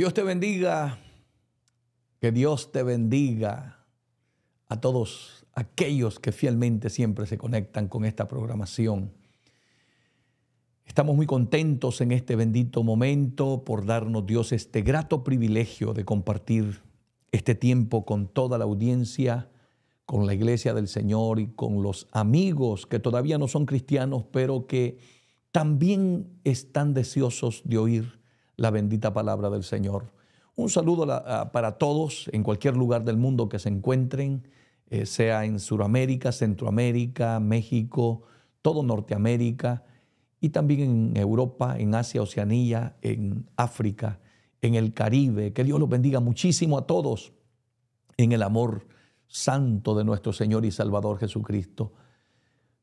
Dios te bendiga. Que Dios te bendiga a todos aquellos que fielmente siempre se conectan con esta programación. Estamos muy contentos en este bendito momento por darnos Dios este grato privilegio de compartir este tiempo con toda la audiencia, con la iglesia del Señor y con los amigos que todavía no son cristianos, pero que también están deseosos de oír la bendita palabra del Señor. Un saludo para todos en cualquier lugar del mundo que se encuentren, eh, sea en Sudamérica, Centroamérica, México, todo Norteamérica y también en Europa, en Asia, Oceanía, en África, en el Caribe. Que Dios los bendiga muchísimo a todos en el amor santo de nuestro Señor y Salvador Jesucristo.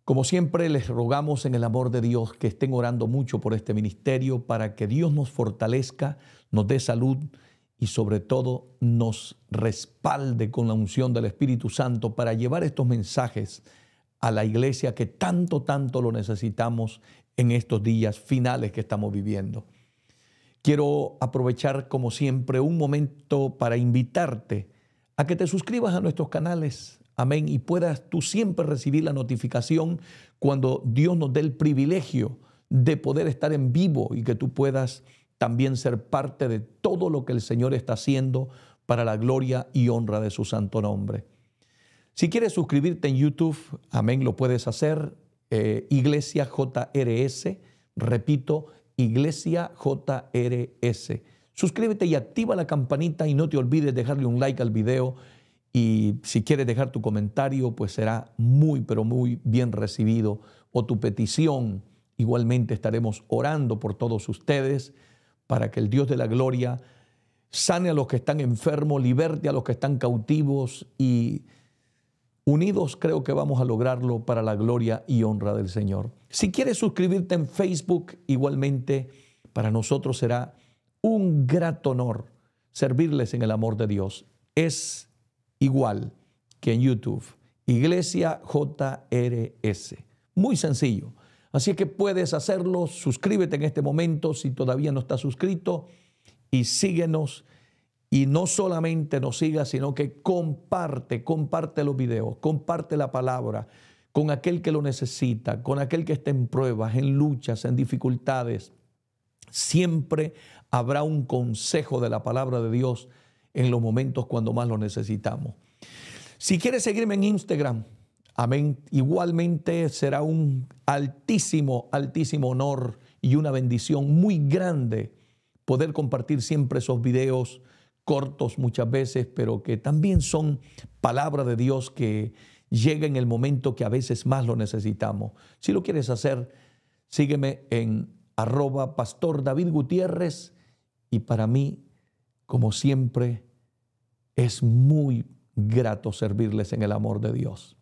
Como siempre, les rogamos en el amor de Dios que estén orando mucho por este ministerio para que Dios nos fortalezca, nos dé salud y sobre todo nos respalde con la unción del Espíritu Santo para llevar estos mensajes a la iglesia que tanto, tanto lo necesitamos en estos días finales que estamos viviendo. Quiero aprovechar, como siempre, un momento para invitarte a que te suscribas a nuestros canales, Amén. Y puedas tú siempre recibir la notificación cuando Dios nos dé el privilegio de poder estar en vivo y que tú puedas también ser parte de todo lo que el Señor está haciendo para la gloria y honra de su santo nombre. Si quieres suscribirte en YouTube, amén, lo puedes hacer. Eh, Iglesia JRS, repito, Iglesia JRS. Suscríbete y activa la campanita y no te olvides dejarle un like al video y si quieres dejar tu comentario, pues será muy, pero muy bien recibido. O tu petición, igualmente estaremos orando por todos ustedes para que el Dios de la gloria sane a los que están enfermos, liberte a los que están cautivos y unidos creo que vamos a lograrlo para la gloria y honra del Señor. Si quieres suscribirte en Facebook, igualmente para nosotros será un grato honor servirles en el amor de Dios. Es igual que en YouTube. Iglesia JRS. Muy sencillo. Así que puedes hacerlo. Suscríbete en este momento si todavía no estás suscrito y síguenos. Y no solamente nos sigas, sino que comparte, comparte los videos, comparte la palabra con aquel que lo necesita, con aquel que esté en pruebas, en luchas, en dificultades. Siempre habrá un consejo de la palabra de Dios en los momentos cuando más lo necesitamos. Si quieres seguirme en Instagram, amén, igualmente será un altísimo, altísimo honor y una bendición muy grande poder compartir siempre esos videos cortos muchas veces, pero que también son palabra de Dios que llega en el momento que a veces más lo necesitamos. Si lo quieres hacer, sígueme en arroba pastor David Gutiérrez y para mí, como siempre, es muy grato servirles en el amor de Dios.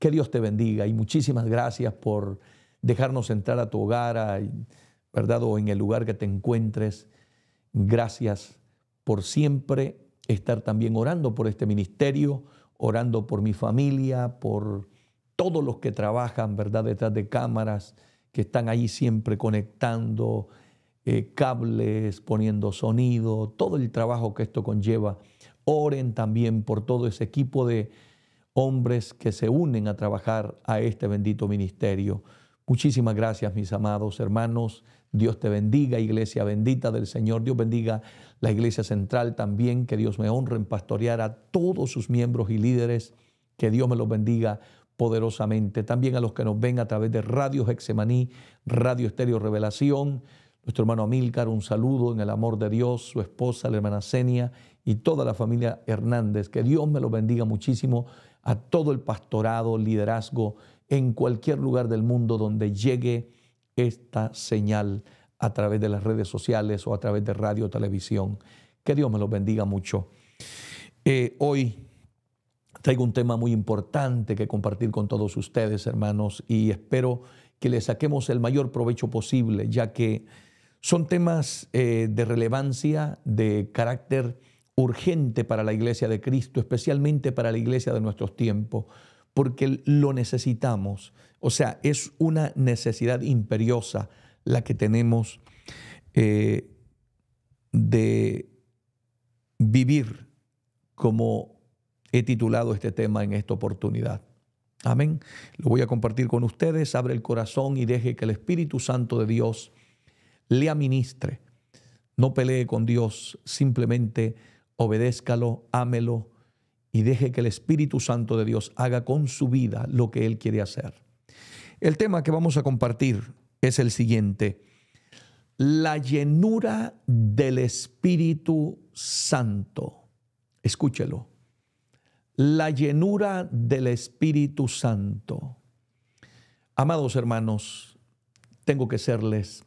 Que Dios te bendiga y muchísimas gracias por dejarnos entrar a tu hogar, a, ¿verdad? O en el lugar que te encuentres. Gracias por siempre estar también orando por este ministerio, orando por mi familia, por todos los que trabajan, ¿verdad? Detrás de cámaras, que están ahí siempre conectando eh, cables, poniendo sonido, todo el trabajo que esto conlleva Oren también por todo ese equipo de hombres que se unen a trabajar a este bendito ministerio. Muchísimas gracias, mis amados hermanos. Dios te bendiga, iglesia bendita del Señor. Dios bendiga la iglesia central también. Que Dios me honre en pastorear a todos sus miembros y líderes. Que Dios me los bendiga poderosamente. También a los que nos ven a través de Radio Hexemaní, Radio Estéreo Revelación. Nuestro hermano Amílcar, un saludo en el amor de Dios. Su esposa, la hermana Senia y toda la familia Hernández. Que Dios me lo bendiga muchísimo a todo el pastorado, liderazgo, en cualquier lugar del mundo donde llegue esta señal a través de las redes sociales o a través de radio o televisión. Que Dios me los bendiga mucho. Eh, hoy traigo un tema muy importante que compartir con todos ustedes, hermanos, y espero que le saquemos el mayor provecho posible, ya que son temas eh, de relevancia, de carácter urgente para la iglesia de Cristo, especialmente para la iglesia de nuestros tiempos, porque lo necesitamos. O sea, es una necesidad imperiosa la que tenemos eh, de vivir como he titulado este tema en esta oportunidad. Amén. Lo voy a compartir con ustedes. Abre el corazón y deje que el Espíritu Santo de Dios le administre. No pelee con Dios, simplemente obedézcalo, ámelo y deje que el Espíritu Santo de Dios haga con su vida lo que Él quiere hacer. El tema que vamos a compartir es el siguiente. La llenura del Espíritu Santo. Escúchelo. La llenura del Espíritu Santo. Amados hermanos, tengo que serles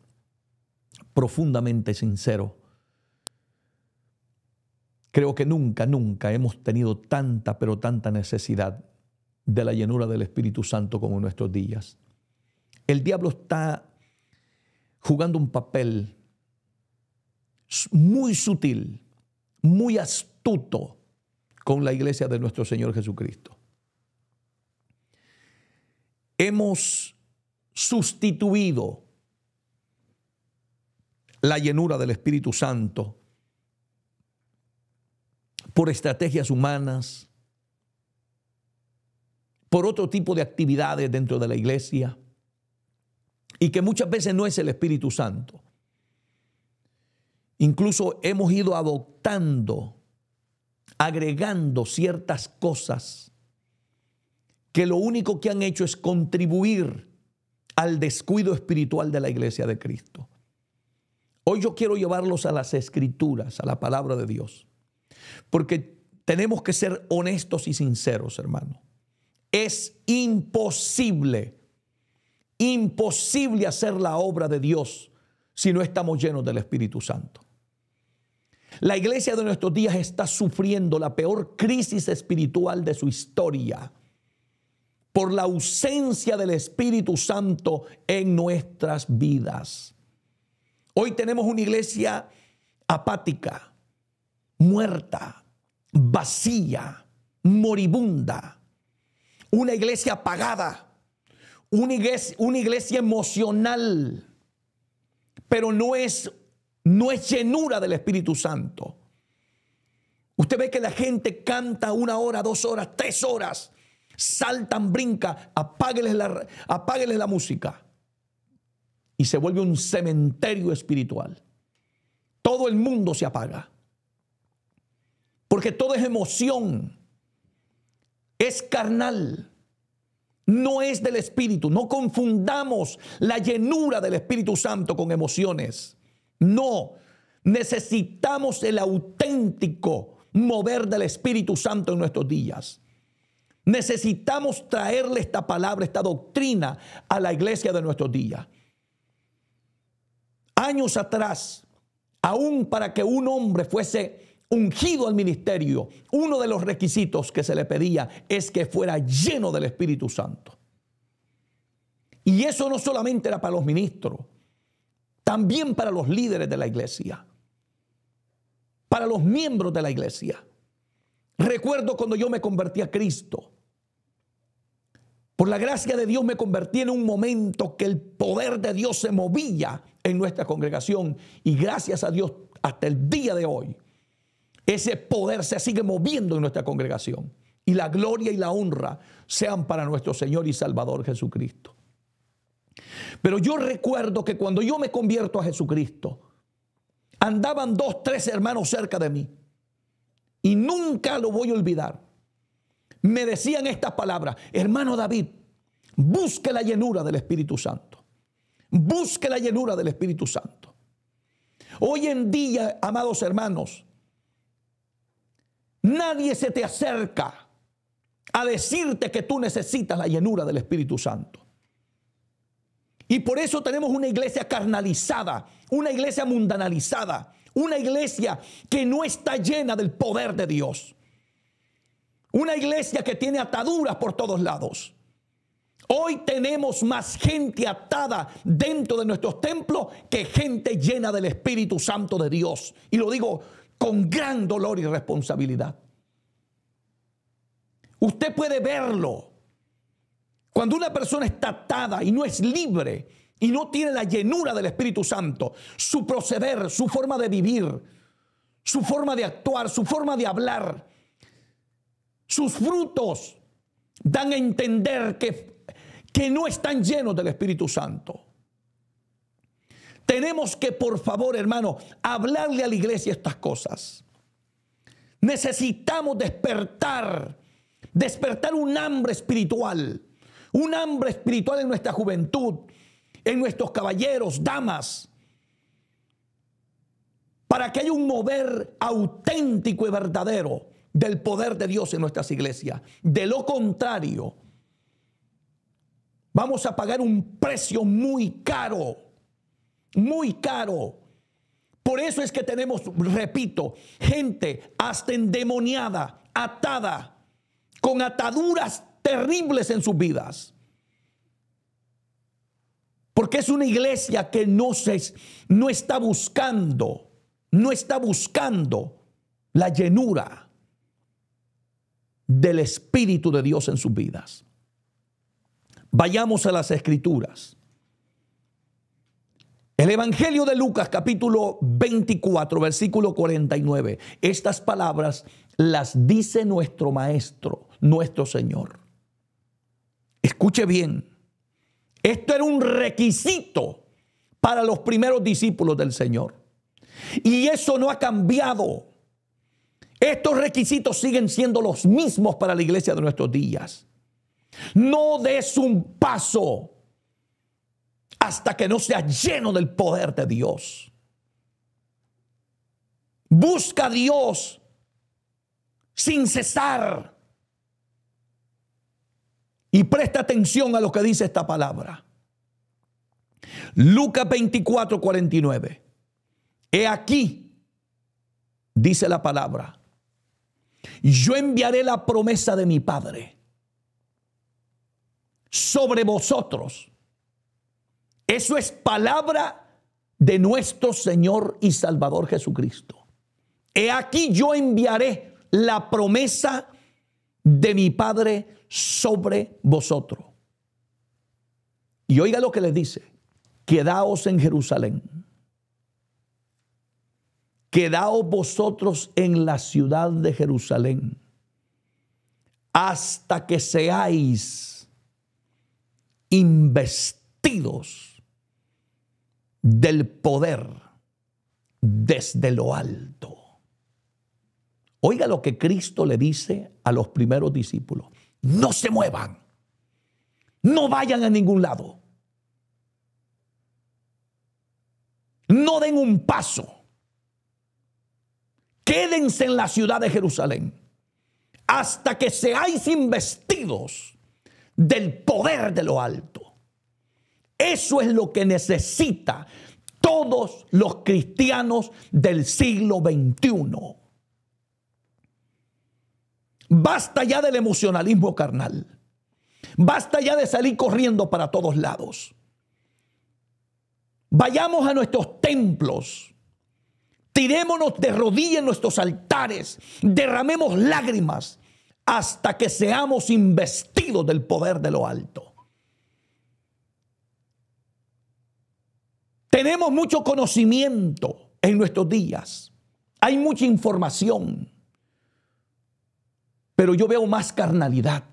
profundamente sincero Creo que nunca, nunca hemos tenido tanta, pero tanta necesidad de la llenura del Espíritu Santo como en nuestros días. El diablo está jugando un papel muy sutil, muy astuto con la iglesia de nuestro Señor Jesucristo. Hemos sustituido la llenura del Espíritu Santo por estrategias humanas, por otro tipo de actividades dentro de la iglesia, y que muchas veces no es el Espíritu Santo. Incluso hemos ido adoptando, agregando ciertas cosas que lo único que han hecho es contribuir al descuido espiritual de la iglesia de Cristo. Hoy yo quiero llevarlos a las escrituras, a la palabra de Dios. Porque tenemos que ser honestos y sinceros, hermano. Es imposible, imposible hacer la obra de Dios si no estamos llenos del Espíritu Santo. La iglesia de nuestros días está sufriendo la peor crisis espiritual de su historia por la ausencia del Espíritu Santo en nuestras vidas. Hoy tenemos una iglesia apática, muerta, vacía, moribunda, una iglesia apagada, una iglesia, emocional, pero no es, no es llenura del Espíritu Santo. Usted ve que la gente canta una hora, dos horas, tres horas, saltan, brinca, apáguenles la, apágueles la música y se vuelve un cementerio espiritual. Todo el mundo se apaga todo es emoción, es carnal, no es del Espíritu. No confundamos la llenura del Espíritu Santo con emociones. No, necesitamos el auténtico mover del Espíritu Santo en nuestros días. Necesitamos traerle esta palabra, esta doctrina a la iglesia de nuestros días. Años atrás, aún para que un hombre fuese ungido al ministerio, uno de los requisitos que se le pedía es que fuera lleno del Espíritu Santo. Y eso no solamente era para los ministros, también para los líderes de la iglesia, para los miembros de la iglesia. Recuerdo cuando yo me convertí a Cristo. Por la gracia de Dios me convertí en un momento que el poder de Dios se movía en nuestra congregación y gracias a Dios hasta el día de hoy ese poder se sigue moviendo en nuestra congregación. Y la gloria y la honra sean para nuestro Señor y Salvador Jesucristo. Pero yo recuerdo que cuando yo me convierto a Jesucristo, andaban dos, tres hermanos cerca de mí. Y nunca lo voy a olvidar. Me decían estas palabras, hermano David, busque la llenura del Espíritu Santo. Busque la llenura del Espíritu Santo. Hoy en día, amados hermanos, Nadie se te acerca a decirte que tú necesitas la llenura del Espíritu Santo. Y por eso tenemos una iglesia carnalizada, una iglesia mundanalizada, una iglesia que no está llena del poder de Dios. Una iglesia que tiene ataduras por todos lados. Hoy tenemos más gente atada dentro de nuestros templos que gente llena del Espíritu Santo de Dios. Y lo digo con gran dolor y responsabilidad. Usted puede verlo. Cuando una persona está atada y no es libre y no tiene la llenura del Espíritu Santo, su proceder, su forma de vivir, su forma de actuar, su forma de hablar, sus frutos dan a entender que, que no están llenos del Espíritu Santo. Tenemos que, por favor, hermano, hablarle a la iglesia estas cosas. Necesitamos despertar, despertar un hambre espiritual, un hambre espiritual en nuestra juventud, en nuestros caballeros, damas, para que haya un mover auténtico y verdadero del poder de Dios en nuestras iglesias. De lo contrario, vamos a pagar un precio muy caro muy caro. Por eso es que tenemos, repito, gente hasta endemoniada, atada, con ataduras terribles en sus vidas. Porque es una iglesia que no, se, no está buscando, no está buscando la llenura del Espíritu de Dios en sus vidas. Vayamos a las escrituras. El Evangelio de Lucas capítulo 24, versículo 49. Estas palabras las dice nuestro Maestro, nuestro Señor. Escuche bien, esto era un requisito para los primeros discípulos del Señor. Y eso no ha cambiado. Estos requisitos siguen siendo los mismos para la iglesia de nuestros días. No des un paso hasta que no seas lleno del poder de Dios. Busca a Dios sin cesar. Y presta atención a lo que dice esta palabra. Lucas 24, He aquí, dice la palabra, yo enviaré la promesa de mi Padre sobre vosotros eso es palabra de nuestro Señor y Salvador Jesucristo. He aquí yo enviaré la promesa de mi Padre sobre vosotros. Y oiga lo que le dice, quedaos en Jerusalén, quedaos vosotros en la ciudad de Jerusalén, hasta que seáis investidos del poder desde lo alto. Oiga lo que Cristo le dice a los primeros discípulos. No se muevan. No vayan a ningún lado. No den un paso. Quédense en la ciudad de Jerusalén hasta que seáis investidos del poder de lo alto. Eso es lo que necesita todos los cristianos del siglo XXI. Basta ya del emocionalismo carnal. Basta ya de salir corriendo para todos lados. Vayamos a nuestros templos. Tirémonos de rodillas en nuestros altares. Derramemos lágrimas hasta que seamos investidos del poder de lo alto. Tenemos mucho conocimiento en nuestros días. Hay mucha información. Pero yo veo más carnalidad.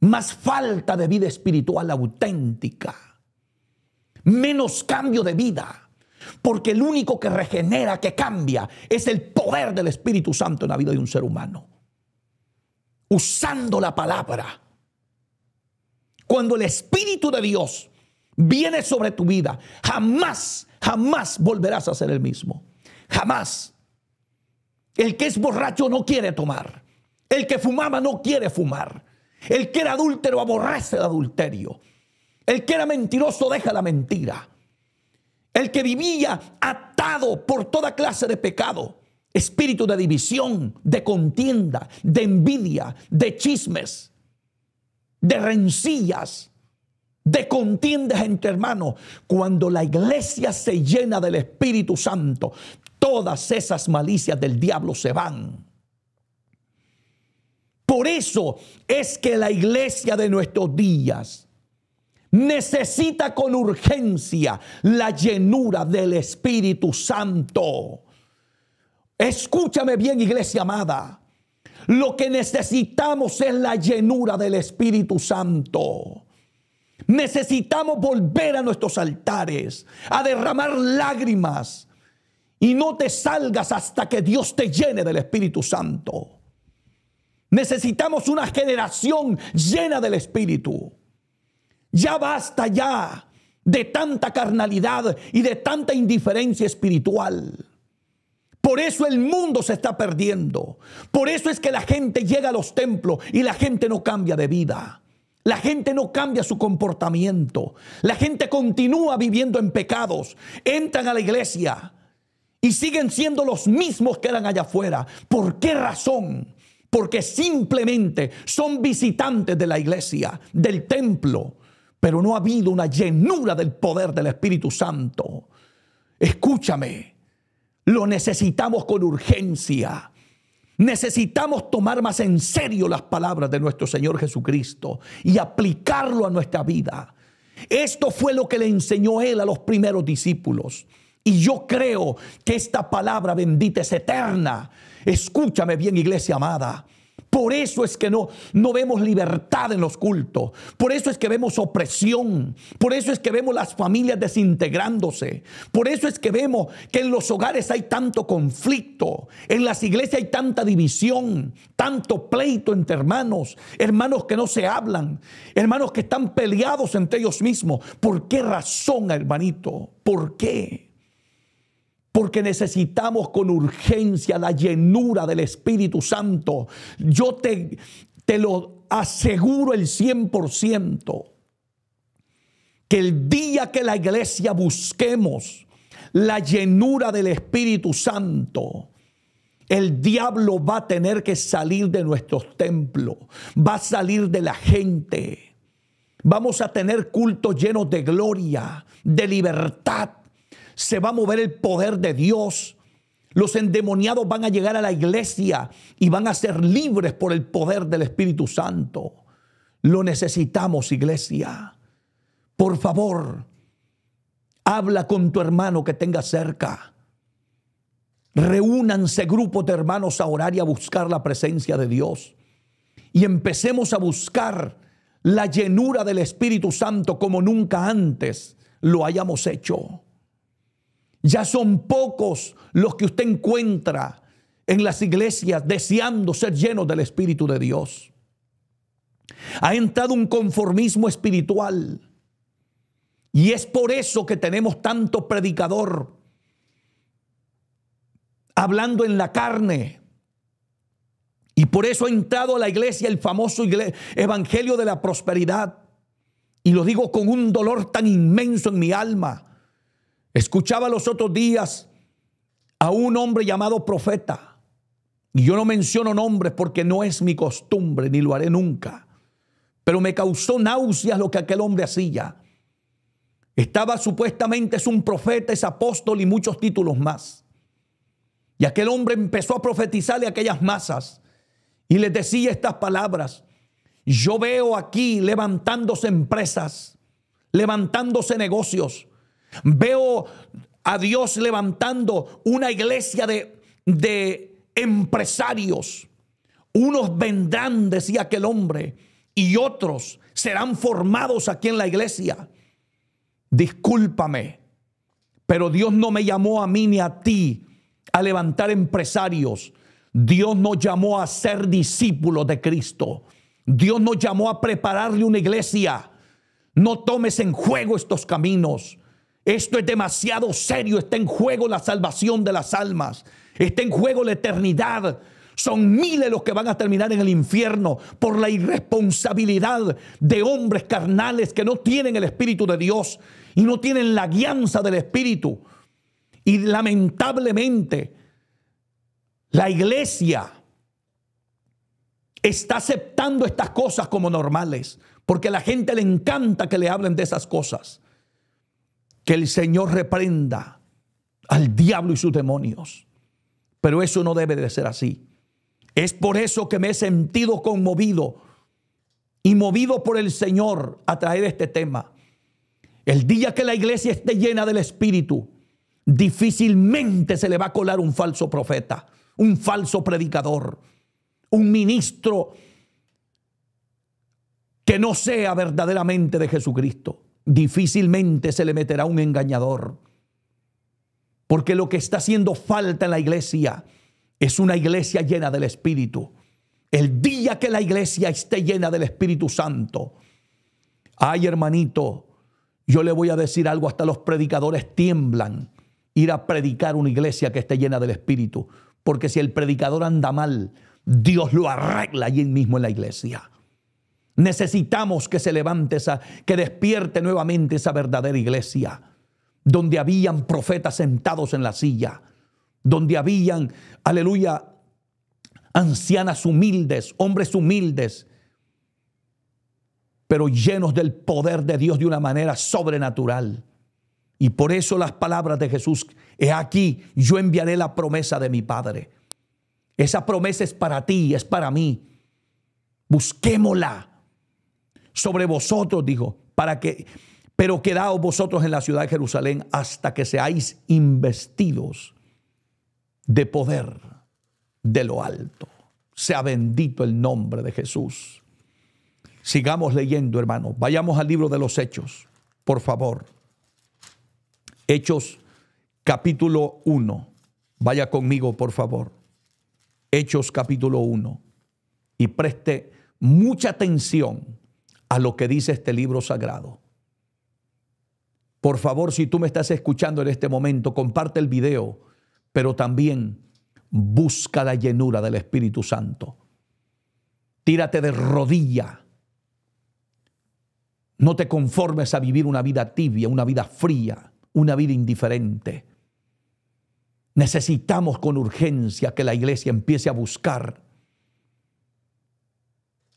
Más falta de vida espiritual auténtica. Menos cambio de vida. Porque el único que regenera, que cambia, es el poder del Espíritu Santo en la vida de un ser humano. Usando la palabra. Cuando el Espíritu de Dios viene sobre tu vida, jamás, jamás volverás a ser el mismo. Jamás. El que es borracho no quiere tomar. El que fumaba no quiere fumar. El que era adúltero aborrece el adulterio. El que era mentiroso deja la mentira. El que vivía atado por toda clase de pecado. Espíritu de división, de contienda, de envidia, de chismes, de rencillas, de contiendas entre hermanos. Cuando la iglesia se llena del Espíritu Santo, todas esas malicias del diablo se van. Por eso es que la iglesia de nuestros días necesita con urgencia la llenura del Espíritu Santo. Escúchame bien, iglesia amada. Lo que necesitamos es la llenura del Espíritu Santo. Necesitamos volver a nuestros altares, a derramar lágrimas y no te salgas hasta que Dios te llene del Espíritu Santo. Necesitamos una generación llena del Espíritu. Ya basta ya de tanta carnalidad y de tanta indiferencia espiritual. Por eso el mundo se está perdiendo. Por eso es que la gente llega a los templos y la gente no cambia de vida. La gente no cambia su comportamiento. La gente continúa viviendo en pecados. Entran a la iglesia y siguen siendo los mismos que eran allá afuera. ¿Por qué razón? Porque simplemente son visitantes de la iglesia, del templo, pero no ha habido una llenura del poder del Espíritu Santo. Escúchame, lo necesitamos con urgencia. Necesitamos tomar más en serio las palabras de nuestro Señor Jesucristo y aplicarlo a nuestra vida. Esto fue lo que le enseñó Él a los primeros discípulos. Y yo creo que esta palabra bendita es eterna. Escúchame bien, iglesia amada. Por eso es que no, no vemos libertad en los cultos. Por eso es que vemos opresión. Por eso es que vemos las familias desintegrándose. Por eso es que vemos que en los hogares hay tanto conflicto. En las iglesias hay tanta división, tanto pleito entre hermanos. Hermanos que no se hablan. Hermanos que están peleados entre ellos mismos. ¿Por qué razón, hermanito? ¿Por qué? porque necesitamos con urgencia la llenura del Espíritu Santo. Yo te, te lo aseguro el 100%, que el día que la iglesia busquemos la llenura del Espíritu Santo, el diablo va a tener que salir de nuestros templos, va a salir de la gente. Vamos a tener cultos llenos de gloria, de libertad, se va a mover el poder de Dios. Los endemoniados van a llegar a la iglesia y van a ser libres por el poder del Espíritu Santo. Lo necesitamos, iglesia. Por favor, habla con tu hermano que tenga cerca. Reúnanse grupos de hermanos a orar y a buscar la presencia de Dios. Y empecemos a buscar la llenura del Espíritu Santo como nunca antes lo hayamos hecho. Ya son pocos los que usted encuentra en las iglesias deseando ser llenos del Espíritu de Dios. Ha entrado un conformismo espiritual. Y es por eso que tenemos tanto predicador hablando en la carne. Y por eso ha entrado a la iglesia el famoso evangelio de la prosperidad. Y lo digo con un dolor tan inmenso en mi alma Escuchaba los otros días a un hombre llamado profeta. Y yo no menciono nombres porque no es mi costumbre ni lo haré nunca. Pero me causó náuseas lo que aquel hombre hacía. Estaba supuestamente es un profeta, es apóstol y muchos títulos más. Y aquel hombre empezó a profetizarle a aquellas masas y les decía estas palabras. Yo veo aquí levantándose empresas, levantándose negocios, Veo a Dios levantando una iglesia de, empresarios. Unos vendrán, decía aquel hombre, y otros serán formados aquí en la iglesia. Discúlpame, pero Dios no me llamó a mí ni a ti a levantar empresarios. Dios nos llamó a ser discípulos de Cristo. Dios nos llamó a prepararle una iglesia. No tomes en juego estos caminos. Esto es demasiado serio, está en juego la salvación de las almas, está en juego la eternidad. Son miles los que van a terminar en el infierno por la irresponsabilidad de hombres carnales que no tienen el Espíritu de Dios y no tienen la guianza del Espíritu. Y lamentablemente, la iglesia está aceptando estas cosas como normales, porque a la gente le encanta que le hablen de esas cosas. Que el Señor reprenda al diablo y sus demonios. Pero eso no debe de ser así. Es por eso que me he sentido conmovido y movido por el Señor a traer este tema. El día que la iglesia esté llena del Espíritu, difícilmente se le va a colar un falso profeta, un falso predicador, un ministro que no sea verdaderamente de Jesucristo difícilmente se le meterá un engañador. Porque lo que está haciendo falta en la iglesia es una iglesia llena del Espíritu. El día que la iglesia esté llena del Espíritu Santo, ay hermanito, yo le voy a decir algo, hasta los predicadores tiemblan ir a predicar una iglesia que esté llena del Espíritu. Porque si el predicador anda mal, Dios lo arregla allí mismo en la iglesia. Necesitamos que se levante esa, que despierte nuevamente esa verdadera iglesia, donde habían profetas sentados en la silla, donde habían, aleluya, ancianas humildes, hombres humildes, pero llenos del poder de Dios de una manera sobrenatural. Y por eso las palabras de Jesús, he aquí, yo enviaré la promesa de mi Padre. Esa promesa es para ti, es para mí. Busquémosla sobre vosotros, dijo, para que, pero quedaos vosotros en la ciudad de Jerusalén hasta que seáis investidos de poder de lo alto. Sea bendito el nombre de Jesús. Sigamos leyendo, hermano. Vayamos al libro de los Hechos, por favor. Hechos capítulo 1. Vaya conmigo, por favor. Hechos capítulo 1. Y preste mucha atención a lo que dice este libro sagrado. Por favor, si tú me estás escuchando en este momento, comparte el video, pero también busca la llenura del Espíritu Santo. Tírate de rodilla. No te conformes a vivir una vida tibia, una vida fría, una vida indiferente. Necesitamos con urgencia que la iglesia empiece a buscar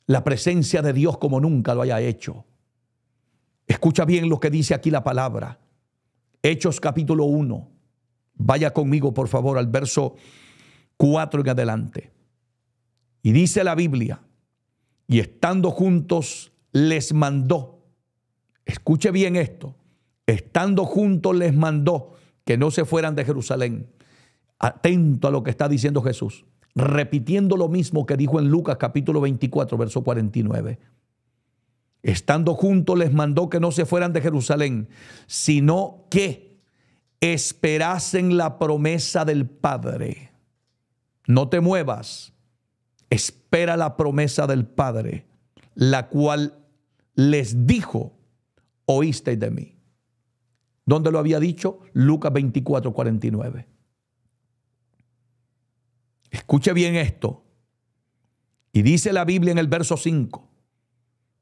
la presencia de Dios como nunca lo haya hecho. Escucha bien lo que dice aquí la palabra. Hechos capítulo 1. Vaya conmigo, por favor, al verso 4 en adelante. Y dice la Biblia, y estando juntos les mandó, escuche bien esto, estando juntos les mandó que no se fueran de Jerusalén. Atento a lo que está diciendo Jesús repitiendo lo mismo que dijo en Lucas capítulo 24, verso 49. Estando juntos les mandó que no se fueran de Jerusalén, sino que esperasen la promesa del Padre. No te muevas, espera la promesa del Padre, la cual les dijo, oísteis de mí. ¿Dónde lo había dicho? Lucas 24, 49. Escuche bien esto. Y dice la Biblia en el verso 5,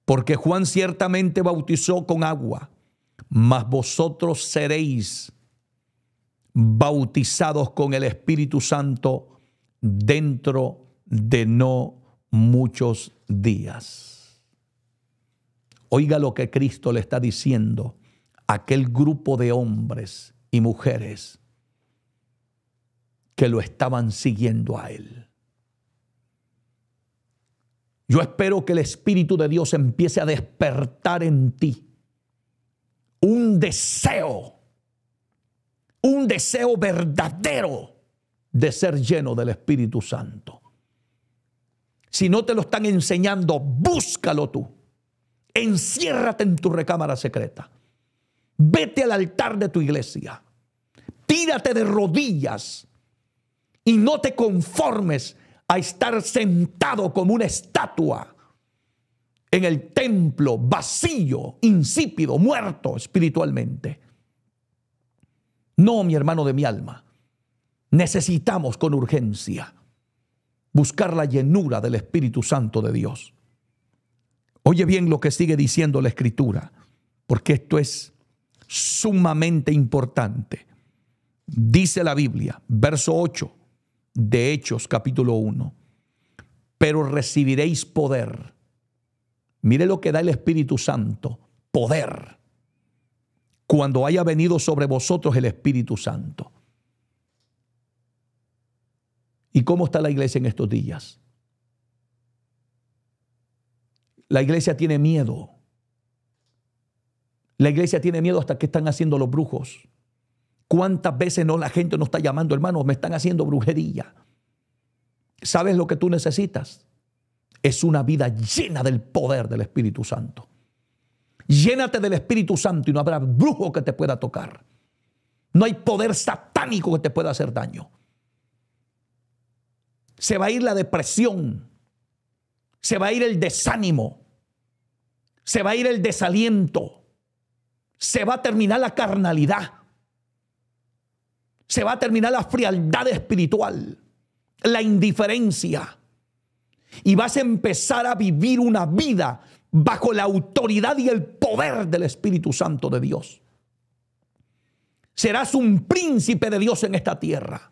porque Juan ciertamente bautizó con agua, mas vosotros seréis bautizados con el Espíritu Santo dentro de no muchos días. Oiga lo que Cristo le está diciendo a aquel grupo de hombres y mujeres que lo estaban siguiendo a él. Yo espero que el Espíritu de Dios empiece a despertar en ti un deseo, un deseo verdadero de ser lleno del Espíritu Santo. Si no te lo están enseñando, búscalo tú. Enciérrate en tu recámara secreta. Vete al altar de tu iglesia. Tírate de rodillas y no te conformes a estar sentado como una estatua en el templo vacío, insípido, muerto espiritualmente. No, mi hermano de mi alma, necesitamos con urgencia buscar la llenura del Espíritu Santo de Dios. Oye bien lo que sigue diciendo la Escritura, porque esto es sumamente importante. Dice la Biblia, verso 8, de Hechos capítulo 1. Pero recibiréis poder. Mire lo que da el Espíritu Santo. Poder. Cuando haya venido sobre vosotros el Espíritu Santo. ¿Y cómo está la iglesia en estos días? La iglesia tiene miedo. La iglesia tiene miedo hasta que están haciendo los brujos. ¿Cuántas veces no la gente nos está llamando, hermanos, me están haciendo brujería? ¿Sabes lo que tú necesitas? Es una vida llena del poder del Espíritu Santo. Llénate del Espíritu Santo y no habrá brujo que te pueda tocar. No hay poder satánico que te pueda hacer daño. Se va a ir la depresión. Se va a ir el desánimo. Se va a ir el desaliento. Se va a terminar la carnalidad se va a terminar la frialdad espiritual, la indiferencia. Y vas a empezar a vivir una vida bajo la autoridad y el poder del Espíritu Santo de Dios. Serás un príncipe de Dios en esta tierra.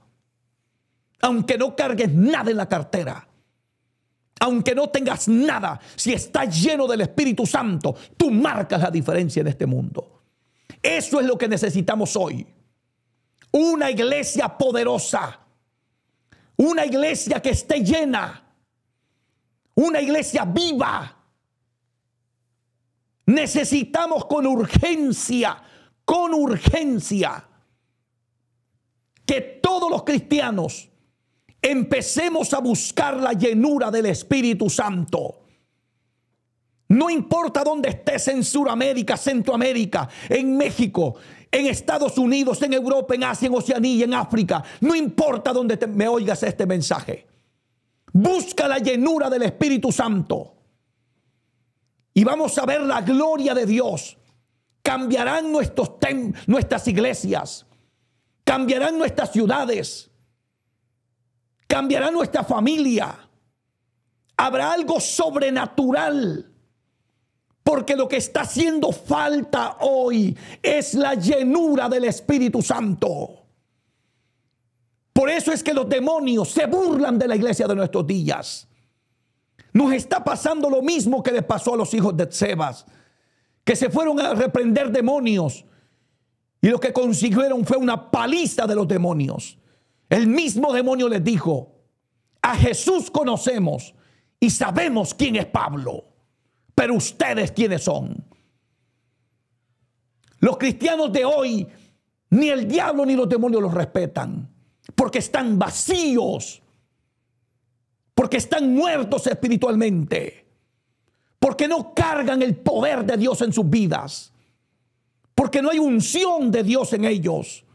Aunque no cargues nada en la cartera, aunque no tengas nada, si estás lleno del Espíritu Santo, tú marcas la diferencia en este mundo. Eso es lo que necesitamos hoy. Una iglesia poderosa. Una iglesia que esté llena. Una iglesia viva. Necesitamos con urgencia, con urgencia, que todos los cristianos empecemos a buscar la llenura del Espíritu Santo. No importa dónde estés en Sudamérica, Centroamérica, en México, en Estados Unidos, en Europa, en Asia, en Oceanía, en África. No importa donde me oigas este mensaje. Busca la llenura del Espíritu Santo. Y vamos a ver la gloria de Dios. Cambiarán nuestras iglesias. Cambiarán nuestras ciudades. Cambiará nuestra familia. Habrá algo sobrenatural porque lo que está haciendo falta hoy es la llenura del Espíritu Santo. Por eso es que los demonios se burlan de la iglesia de nuestros días. Nos está pasando lo mismo que le pasó a los hijos de Zebas. que se fueron a reprender demonios y lo que consiguieron fue una paliza de los demonios. El mismo demonio les dijo, a Jesús conocemos y sabemos quién es Pablo. Pero ustedes quiénes son. Los cristianos de hoy, ni el diablo ni los demonios los respetan, porque están vacíos, porque están muertos espiritualmente, porque no cargan el poder de Dios en sus vidas, porque no hay unción de Dios en ellos.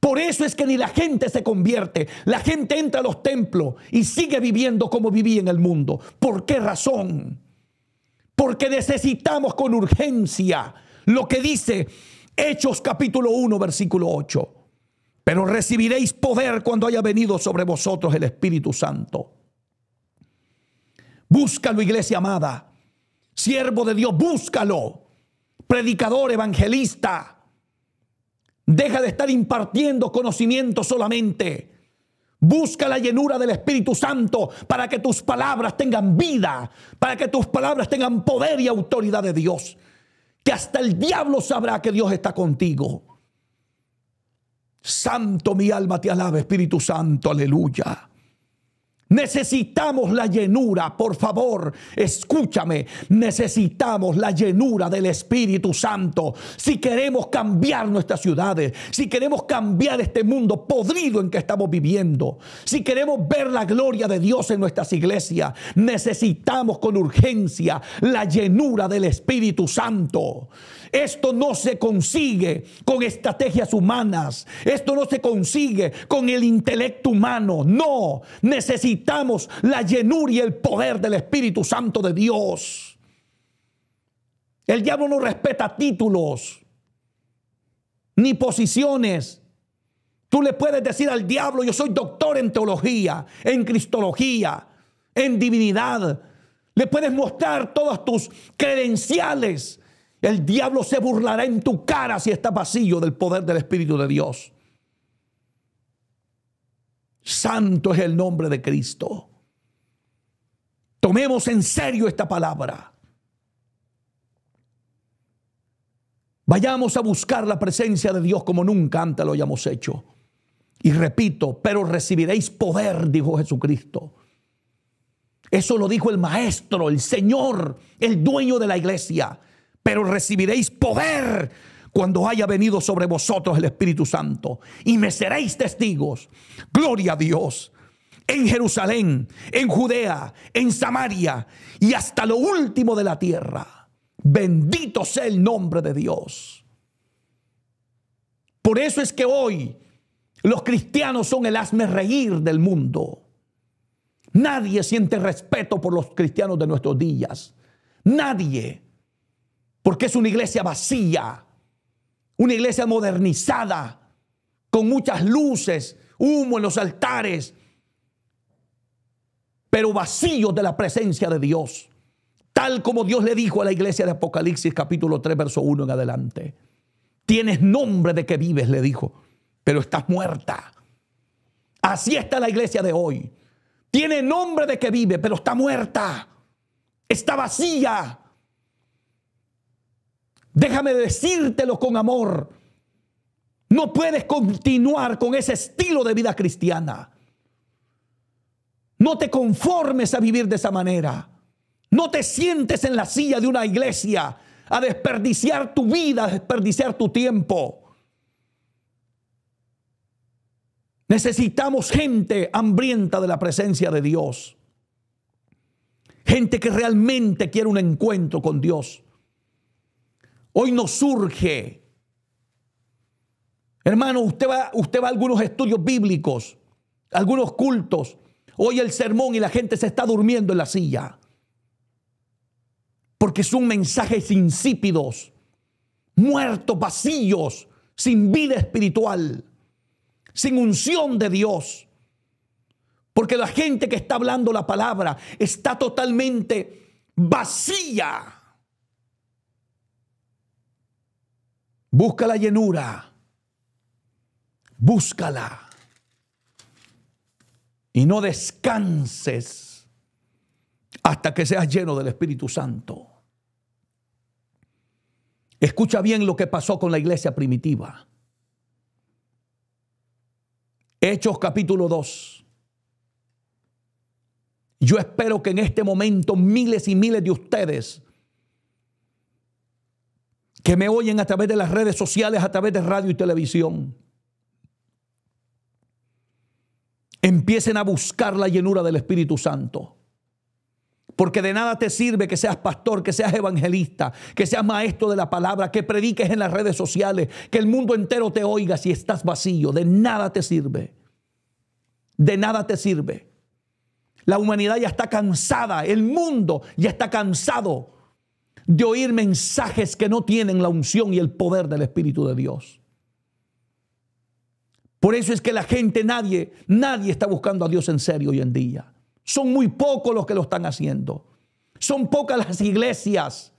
Por eso es que ni la gente se convierte, la gente entra a los templos y sigue viviendo como vivía en el mundo. ¿Por qué razón? porque necesitamos con urgencia lo que dice Hechos capítulo 1, versículo 8. Pero recibiréis poder cuando haya venido sobre vosotros el Espíritu Santo. Búscalo, iglesia amada. Siervo de Dios, búscalo. Predicador, evangelista. Deja de estar impartiendo conocimiento solamente. Busca la llenura del Espíritu Santo para que tus palabras tengan vida, para que tus palabras tengan poder y autoridad de Dios. Que hasta el diablo sabrá que Dios está contigo. Santo mi alma te alaba, Espíritu Santo, aleluya. Necesitamos la llenura, por favor, escúchame, necesitamos la llenura del Espíritu Santo. Si queremos cambiar nuestras ciudades, si queremos cambiar este mundo podrido en que estamos viviendo, si queremos ver la gloria de Dios en nuestras iglesias, necesitamos con urgencia la llenura del Espíritu Santo. Esto no se consigue con estrategias humanas. Esto no se consigue con el intelecto humano. No, necesitamos la llenura y el poder del Espíritu Santo de Dios. El diablo no respeta títulos ni posiciones. Tú le puedes decir al diablo, yo soy doctor en teología, en cristología, en divinidad. Le puedes mostrar todas tus credenciales el diablo se burlará en tu cara si está vacío del poder del Espíritu de Dios. Santo es el nombre de Cristo. Tomemos en serio esta palabra. Vayamos a buscar la presencia de Dios como nunca antes lo hayamos hecho. Y repito, pero recibiréis poder, dijo Jesucristo. Eso lo dijo el Maestro, el Señor, el dueño de la iglesia pero recibiréis poder cuando haya venido sobre vosotros el Espíritu Santo y me seréis testigos. Gloria a Dios. En Jerusalén, en Judea, en Samaria y hasta lo último de la tierra. Bendito sea el nombre de Dios. Por eso es que hoy los cristianos son el hazme reír del mundo. Nadie siente respeto por los cristianos de nuestros días. Nadie porque es una iglesia vacía, una iglesia modernizada, con muchas luces, humo en los altares, pero vacío de la presencia de Dios, tal como Dios le dijo a la iglesia de Apocalipsis capítulo 3, verso 1 en adelante. Tienes nombre de que vives, le dijo, pero estás muerta. Así está la iglesia de hoy. Tiene nombre de que vive, pero está muerta. Está vacía. Déjame decírtelo con amor. No puedes continuar con ese estilo de vida cristiana. No te conformes a vivir de esa manera. No te sientes en la silla de una iglesia a desperdiciar tu vida, a desperdiciar tu tiempo. Necesitamos gente hambrienta de la presencia de Dios. Gente que realmente quiere un encuentro con Dios hoy no surge. Hermano, usted va, usted va a algunos estudios bíblicos, algunos cultos, oye el sermón y la gente se está durmiendo en la silla. Porque son mensajes insípidos, muertos, vacíos, sin vida espiritual, sin unción de Dios. Porque la gente que está hablando la palabra está totalmente vacía Busca la llenura. Búscala. Y no descanses hasta que seas lleno del Espíritu Santo. Escucha bien lo que pasó con la iglesia primitiva. Hechos capítulo 2. Yo espero que en este momento miles y miles de ustedes que me oyen a través de las redes sociales, a través de radio y televisión, empiecen a buscar la llenura del Espíritu Santo. Porque de nada te sirve que seas pastor, que seas evangelista, que seas maestro de la palabra, que prediques en las redes sociales, que el mundo entero te oiga si estás vacío. De nada te sirve. De nada te sirve. La humanidad ya está cansada, el mundo ya está cansado de oír mensajes que no tienen la unción y el poder del Espíritu de Dios. Por eso es que la gente, nadie, nadie está buscando a Dios en serio hoy en día. Son muy pocos los que lo están haciendo. Son pocas las iglesias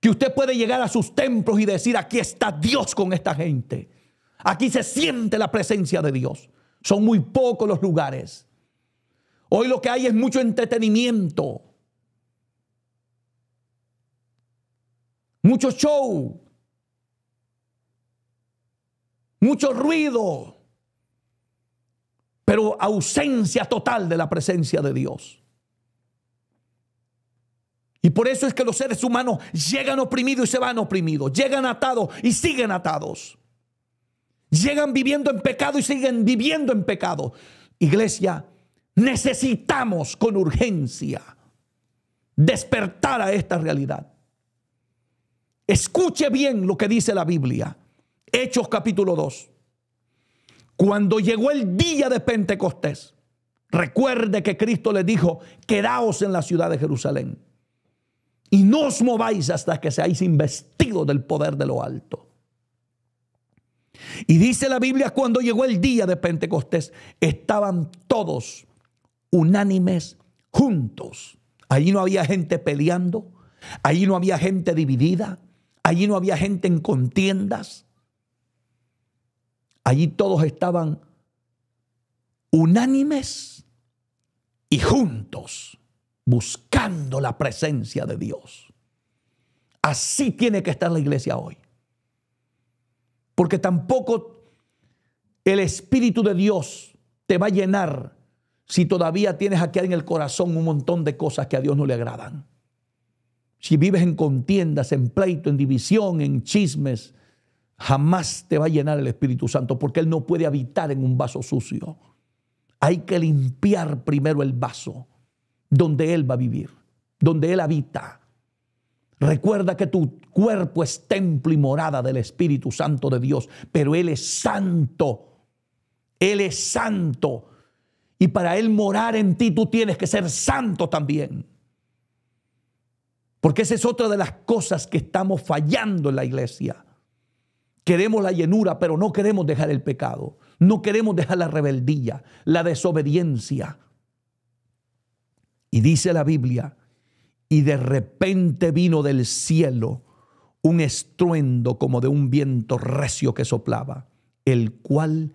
que usted puede llegar a sus templos y decir, aquí está Dios con esta gente. Aquí se siente la presencia de Dios. Son muy pocos los lugares. Hoy lo que hay es mucho entretenimiento. mucho show, mucho ruido, pero ausencia total de la presencia de Dios. Y por eso es que los seres humanos llegan oprimidos y se van oprimidos, llegan atados y siguen atados, llegan viviendo en pecado y siguen viviendo en pecado. Iglesia, necesitamos con urgencia despertar a esta realidad. Escuche bien lo que dice la Biblia. Hechos capítulo 2. Cuando llegó el día de Pentecostés, recuerde que Cristo le dijo, quedaos en la ciudad de Jerusalén y no os mováis hasta que seáis investidos del poder de lo alto. Y dice la Biblia, cuando llegó el día de Pentecostés, estaban todos unánimes juntos. Allí no había gente peleando, allí no había gente dividida, Allí no había gente en contiendas. Allí todos estaban unánimes y juntos buscando la presencia de Dios. Así tiene que estar la iglesia hoy. Porque tampoco el Espíritu de Dios te va a llenar si todavía tienes aquí en el corazón un montón de cosas que a Dios no le agradan. Si vives en contiendas, en pleito, en división, en chismes, jamás te va a llenar el Espíritu Santo porque Él no puede habitar en un vaso sucio. Hay que limpiar primero el vaso donde Él va a vivir, donde Él habita. Recuerda que tu cuerpo es templo y morada del Espíritu Santo de Dios, pero Él es santo. Él es santo. Y para Él morar en ti, tú tienes que ser santo también. Porque esa es otra de las cosas que estamos fallando en la iglesia. Queremos la llenura, pero no queremos dejar el pecado. No queremos dejar la rebeldía, la desobediencia. Y dice la Biblia, y de repente vino del cielo un estruendo como de un viento recio que soplaba, el cual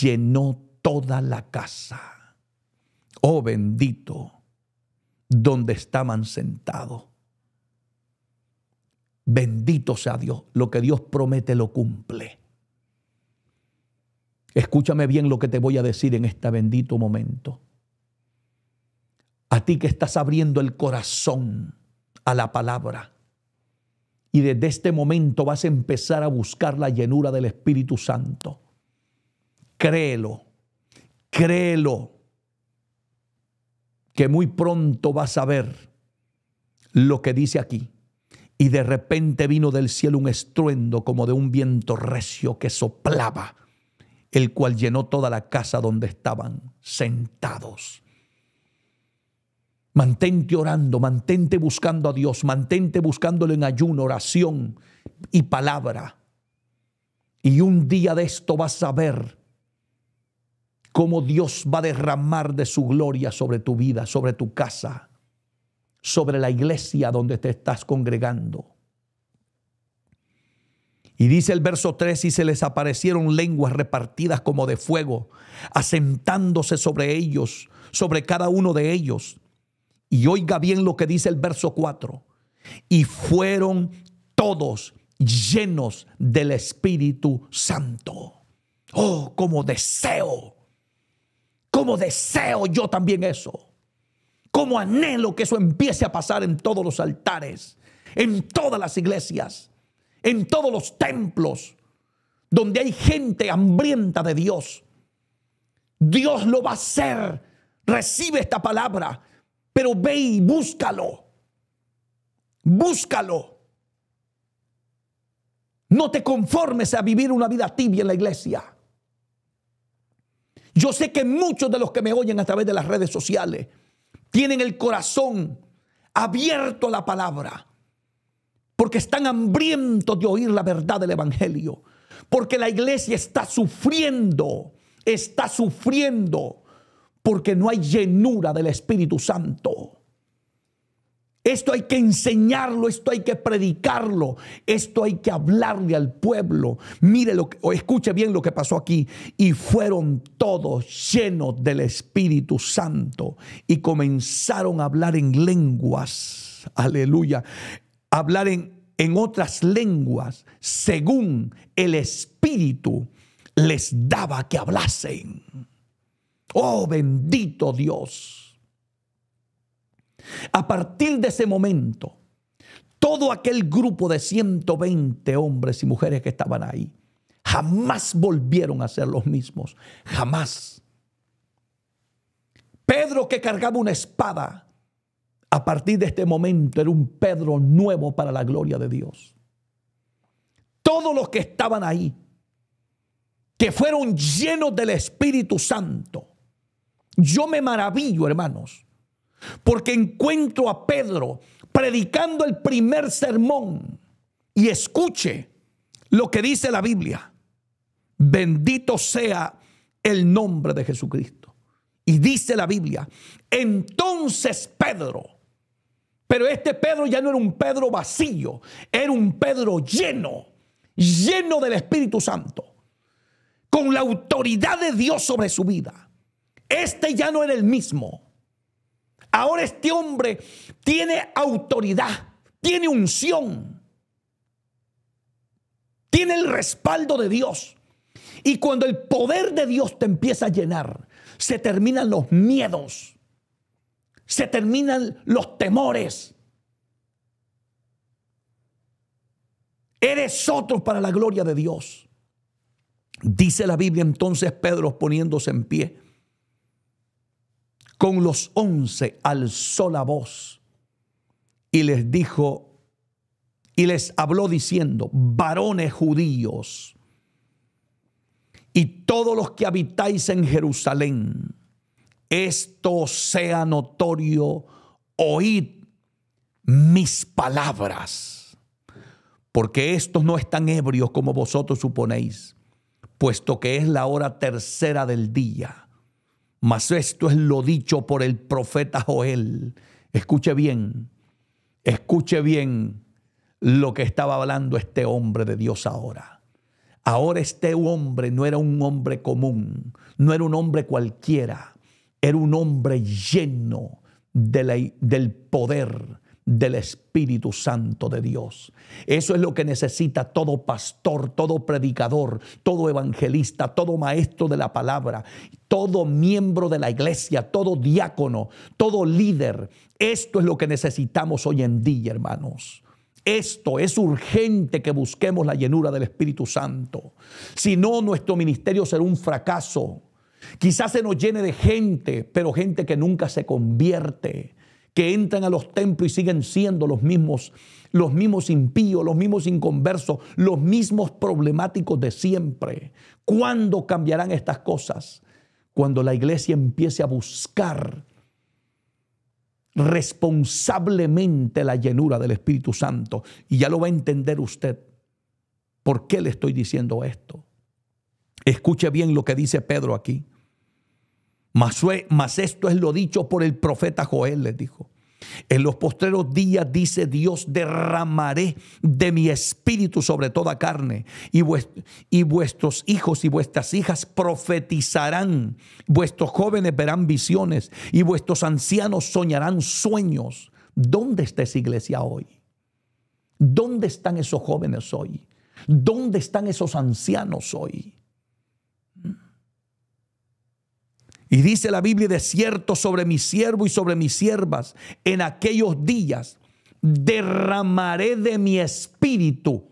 llenó toda la casa. Oh bendito, donde estaban sentados. Bendito sea Dios. Lo que Dios promete lo cumple. Escúchame bien lo que te voy a decir en este bendito momento. A ti que estás abriendo el corazón a la palabra. Y desde este momento vas a empezar a buscar la llenura del Espíritu Santo. Créelo, créelo, que muy pronto vas a ver lo que dice aquí y de repente vino del cielo un estruendo como de un viento recio que soplaba, el cual llenó toda la casa donde estaban sentados. Mantente orando, mantente buscando a Dios, mantente buscándolo en ayuno, oración y palabra. Y un día de esto vas a ver cómo Dios va a derramar de su gloria sobre tu vida, sobre tu casa, sobre la iglesia donde te estás congregando. Y dice el verso 3, y se les aparecieron lenguas repartidas como de fuego, asentándose sobre ellos, sobre cada uno de ellos. Y oiga bien lo que dice el verso 4. Y fueron todos llenos del Espíritu Santo. Oh, como deseo, como deseo yo también eso como anhelo que eso empiece a pasar en todos los altares, en todas las iglesias, en todos los templos, donde hay gente hambrienta de Dios. Dios lo va a hacer. Recibe esta palabra, pero ve y búscalo. Búscalo. No te conformes a vivir una vida tibia en la iglesia. Yo sé que muchos de los que me oyen a través de las redes sociales tienen el corazón abierto a la palabra, porque están hambrientos de oír la verdad del Evangelio, porque la iglesia está sufriendo, está sufriendo, porque no hay llenura del Espíritu Santo. Esto hay que enseñarlo, esto hay que predicarlo, esto hay que hablarle al pueblo. Mire lo o escuche bien lo que pasó aquí. Y fueron todos llenos del Espíritu Santo y comenzaron a hablar en lenguas. Aleluya. Hablar en, en otras lenguas según el Espíritu les daba que hablasen. Oh bendito Dios. A partir de ese momento, todo aquel grupo de 120 hombres y mujeres que estaban ahí, jamás volvieron a ser los mismos, jamás. Pedro que cargaba una espada, a partir de este momento era un Pedro nuevo para la gloria de Dios. Todos los que estaban ahí, que fueron llenos del Espíritu Santo, yo me maravillo, hermanos, porque encuentro a Pedro predicando el primer sermón y escuche lo que dice la Biblia. Bendito sea el nombre de Jesucristo. Y dice la Biblia, entonces Pedro, pero este Pedro ya no era un Pedro vacío, era un Pedro lleno, lleno del Espíritu Santo, con la autoridad de Dios sobre su vida. Este ya no era el mismo. Ahora este hombre tiene autoridad, tiene unción, tiene el respaldo de Dios. Y cuando el poder de Dios te empieza a llenar, se terminan los miedos, se terminan los temores. Eres otro para la gloria de Dios. Dice la Biblia entonces Pedro poniéndose en pie con los once alzó la voz y les dijo, y les habló diciendo, varones judíos, y todos los que habitáis en Jerusalén, esto sea notorio, oíd mis palabras, porque estos no están ebrios como vosotros suponéis, puesto que es la hora tercera del día. Mas esto es lo dicho por el profeta Joel. Escuche bien, escuche bien lo que estaba hablando este hombre de Dios ahora. Ahora este hombre no era un hombre común, no era un hombre cualquiera, era un hombre lleno de del poder, del Espíritu Santo de Dios. Eso es lo que necesita todo pastor, todo predicador, todo evangelista, todo maestro de la palabra, todo miembro de la iglesia, todo diácono, todo líder. Esto es lo que necesitamos hoy en día, hermanos. Esto es urgente que busquemos la llenura del Espíritu Santo. Si no, nuestro ministerio será un fracaso. Quizás se nos llene de gente, pero gente que nunca se convierte que entran a los templos y siguen siendo los mismos, los mismos impíos, los mismos inconversos, los mismos problemáticos de siempre. ¿Cuándo cambiarán estas cosas? Cuando la iglesia empiece a buscar responsablemente la llenura del Espíritu Santo. Y ya lo va a entender usted. ¿Por qué le estoy diciendo esto? Escuche bien lo que dice Pedro aquí. Mas, esto es lo dicho por el profeta Joel, les dijo. En los postreros días dice Dios, derramaré de mi espíritu sobre toda carne, y, y vuestros hijos y vuestras hijas profetizarán, vuestros jóvenes verán visiones, y vuestros ancianos soñarán sueños. ¿Dónde está esa iglesia hoy? ¿Dónde están esos jóvenes hoy? ¿Dónde están esos ancianos hoy? Y dice la Biblia, de cierto sobre mi siervo y sobre mis siervas, en aquellos días derramaré de mi espíritu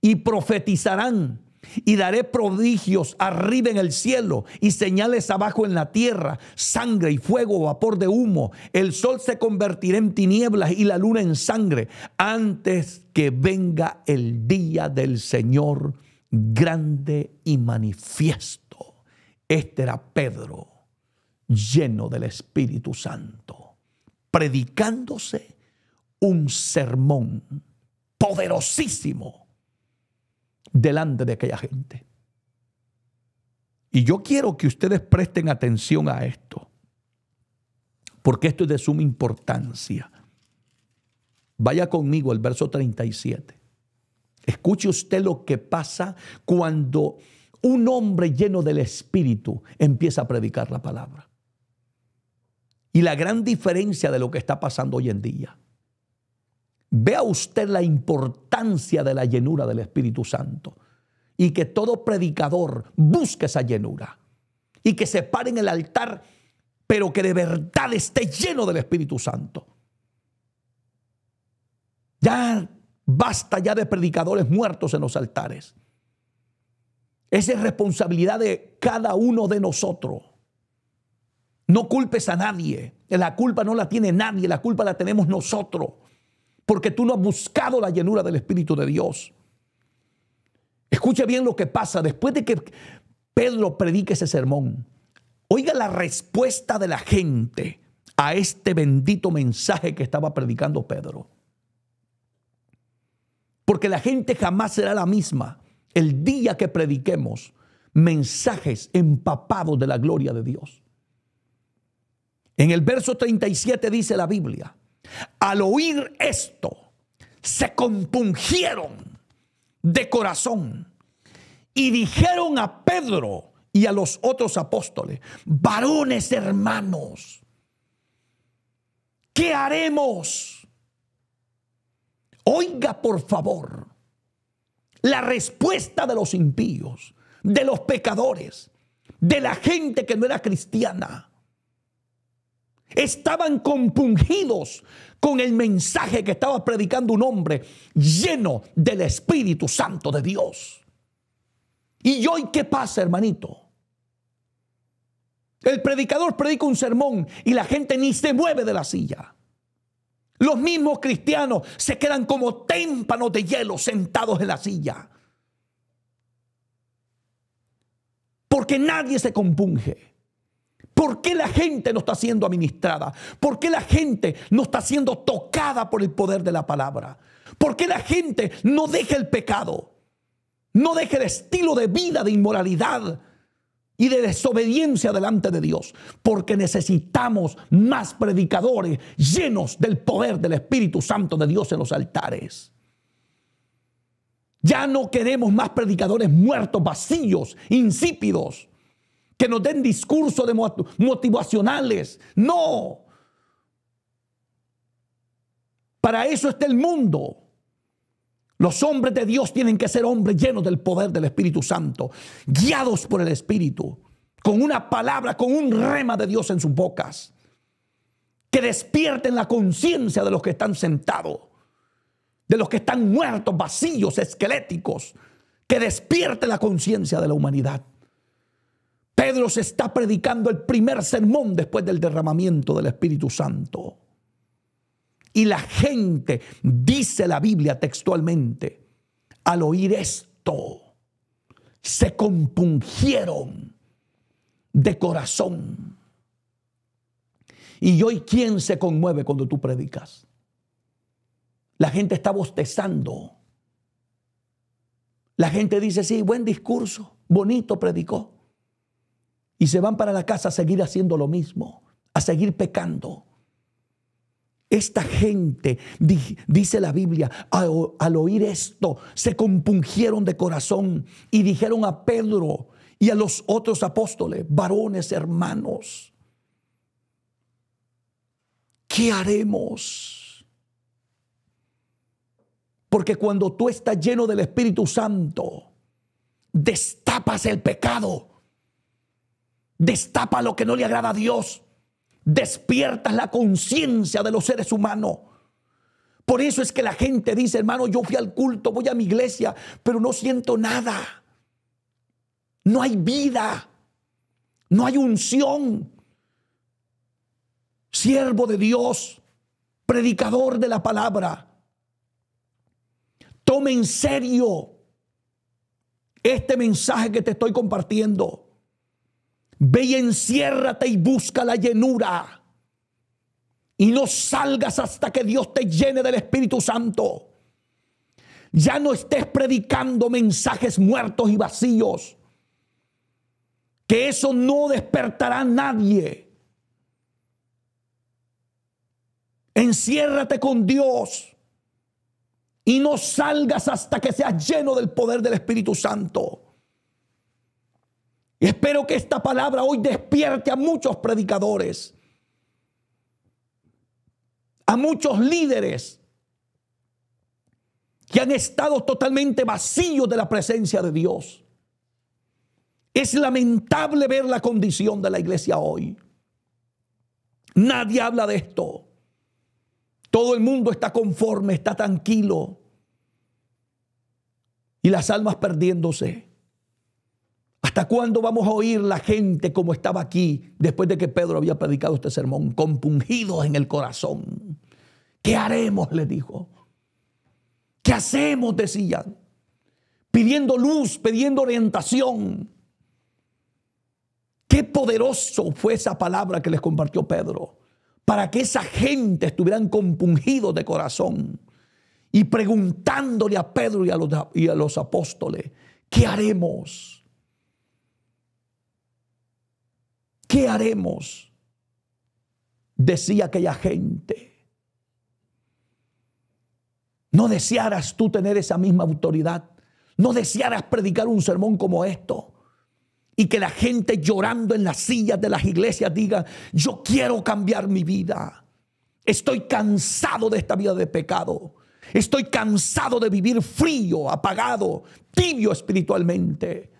y profetizarán y daré prodigios arriba en el cielo y señales abajo en la tierra, sangre y fuego, vapor de humo. El sol se convertirá en tinieblas y la luna en sangre antes que venga el día del Señor grande y manifiesto. Este era Pedro lleno del Espíritu Santo, predicándose un sermón poderosísimo delante de aquella gente. Y yo quiero que ustedes presten atención a esto, porque esto es de suma importancia. Vaya conmigo al verso 37. Escuche usted lo que pasa cuando un hombre lleno del Espíritu empieza a predicar la palabra y la gran diferencia de lo que está pasando hoy en día. Vea usted la importancia de la llenura del Espíritu Santo y que todo predicador busque esa llenura y que se pare en el altar, pero que de verdad esté lleno del Espíritu Santo. Ya basta ya de predicadores muertos en los altares. Esa es responsabilidad de cada uno de nosotros. No culpes a nadie. La culpa no la tiene nadie, la culpa la tenemos nosotros. Porque tú no has buscado la llenura del Espíritu de Dios. Escucha bien lo que pasa después de que Pedro predique ese sermón. Oiga la respuesta de la gente a este bendito mensaje que estaba predicando Pedro. Porque la gente jamás será la misma el día que prediquemos mensajes empapados de la gloria de Dios. En el verso 37 dice la Biblia, al oír esto, se compungieron de corazón y dijeron a Pedro y a los otros apóstoles, varones hermanos, ¿qué haremos? Oiga por favor la respuesta de los impíos, de los pecadores, de la gente que no era cristiana Estaban compungidos con el mensaje que estaba predicando un hombre lleno del Espíritu Santo de Dios. ¿Y hoy qué pasa, hermanito? El predicador predica un sermón y la gente ni se mueve de la silla. Los mismos cristianos se quedan como témpanos de hielo sentados en la silla. Porque nadie se compunge. ¿Por qué la gente no está siendo administrada? ¿Por qué la gente no está siendo tocada por el poder de la palabra? ¿Por qué la gente no deja el pecado? No deja el estilo de vida de inmoralidad y de desobediencia delante de Dios. Porque necesitamos más predicadores llenos del poder del Espíritu Santo de Dios en los altares. Ya no queremos más predicadores muertos, vacíos, insípidos que nos den discursos de motivacionales. No. Para eso está el mundo. Los hombres de Dios tienen que ser hombres llenos del poder del Espíritu Santo, guiados por el Espíritu, con una palabra, con un rema de Dios en sus bocas, que despierten la conciencia de los que están sentados, de los que están muertos, vacíos, esqueléticos, que despierten la conciencia de la humanidad. Pedro se está predicando el primer sermón después del derramamiento del Espíritu Santo. Y la gente, dice la Biblia textualmente, al oír esto, se compungieron de corazón. Y hoy, ¿quién se conmueve cuando tú predicas? La gente está bostezando. La gente dice, sí, buen discurso, bonito predicó y se van para la casa a seguir haciendo lo mismo, a seguir pecando. Esta gente, dice la Biblia, al oír esto, se compungieron de corazón y dijeron a Pedro y a los otros apóstoles, varones hermanos, ¿qué haremos? Porque cuando tú estás lleno del Espíritu Santo, destapas el pecado destapa lo que no le agrada a Dios, despiertas la conciencia de los seres humanos. Por eso es que la gente dice, hermano, yo fui al culto, voy a mi iglesia, pero no siento nada. No hay vida, no hay unción. Siervo de Dios, predicador de la palabra, tome en serio este mensaje que te estoy compartiendo. Ve y enciérrate y busca la llenura. Y no salgas hasta que Dios te llene del Espíritu Santo. Ya no estés predicando mensajes muertos y vacíos. Que eso no despertará a nadie. Enciérrate con Dios y no salgas hasta que seas lleno del poder del Espíritu Santo espero que esta palabra hoy despierte a muchos predicadores, a muchos líderes que han estado totalmente vacíos de la presencia de Dios. Es lamentable ver la condición de la iglesia hoy. Nadie habla de esto. Todo el mundo está conforme, está tranquilo. Y las almas perdiéndose. ¿Hasta cuándo vamos a oír la gente como estaba aquí después de que Pedro había predicado este sermón, compungidos en el corazón? ¿Qué haremos? le dijo. ¿Qué hacemos? decían. Pidiendo luz, pidiendo orientación. Qué poderoso fue esa palabra que les compartió Pedro para que esa gente estuvieran compungidos de corazón y preguntándole a Pedro y a los, y a los apóstoles, ¿qué haremos? ¿Qué haremos? Decía aquella gente. ¿No desearas tú tener esa misma autoridad? ¿No desearas predicar un sermón como esto? Y que la gente llorando en las sillas de las iglesias diga, yo quiero cambiar mi vida. Estoy cansado de esta vida de pecado. Estoy cansado de vivir frío, apagado, tibio espiritualmente.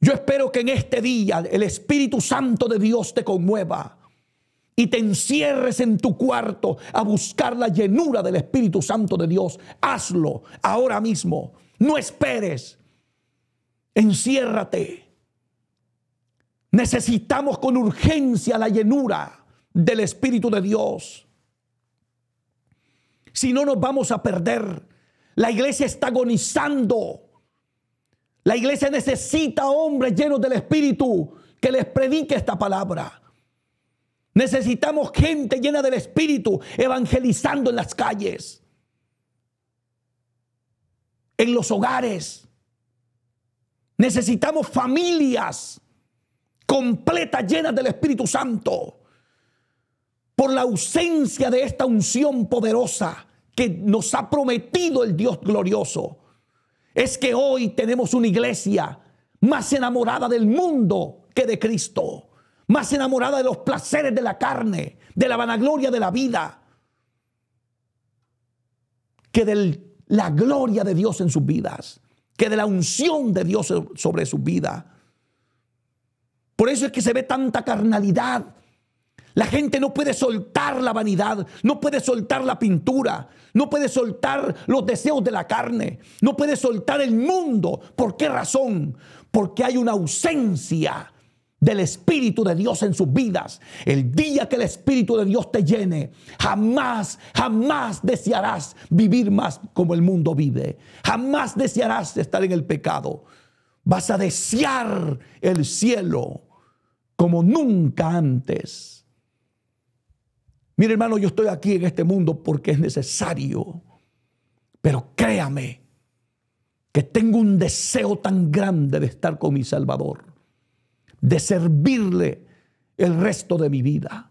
Yo espero que en este día el Espíritu Santo de Dios te conmueva y te encierres en tu cuarto a buscar la llenura del Espíritu Santo de Dios. Hazlo ahora mismo. No esperes. Enciérrate. Necesitamos con urgencia la llenura del Espíritu de Dios. Si no nos vamos a perder. La iglesia está agonizando la iglesia necesita hombres llenos del Espíritu que les predique esta palabra. Necesitamos gente llena del Espíritu evangelizando en las calles, en los hogares. Necesitamos familias completas llenas del Espíritu Santo por la ausencia de esta unción poderosa que nos ha prometido el Dios glorioso es que hoy tenemos una iglesia más enamorada del mundo que de Cristo, más enamorada de los placeres de la carne, de la vanagloria de la vida, que de la gloria de Dios en sus vidas, que de la unción de Dios sobre sus vidas. Por eso es que se ve tanta carnalidad la gente no puede soltar la vanidad, no puede soltar la pintura, no puede soltar los deseos de la carne, no puede soltar el mundo. ¿Por qué razón? Porque hay una ausencia del Espíritu de Dios en sus vidas. El día que el Espíritu de Dios te llene, jamás, jamás desearás vivir más como el mundo vive. Jamás desearás estar en el pecado. Vas a desear el cielo como nunca antes. Mire hermano, yo estoy aquí en este mundo porque es necesario, pero créame que tengo un deseo tan grande de estar con mi Salvador, de servirle el resto de mi vida.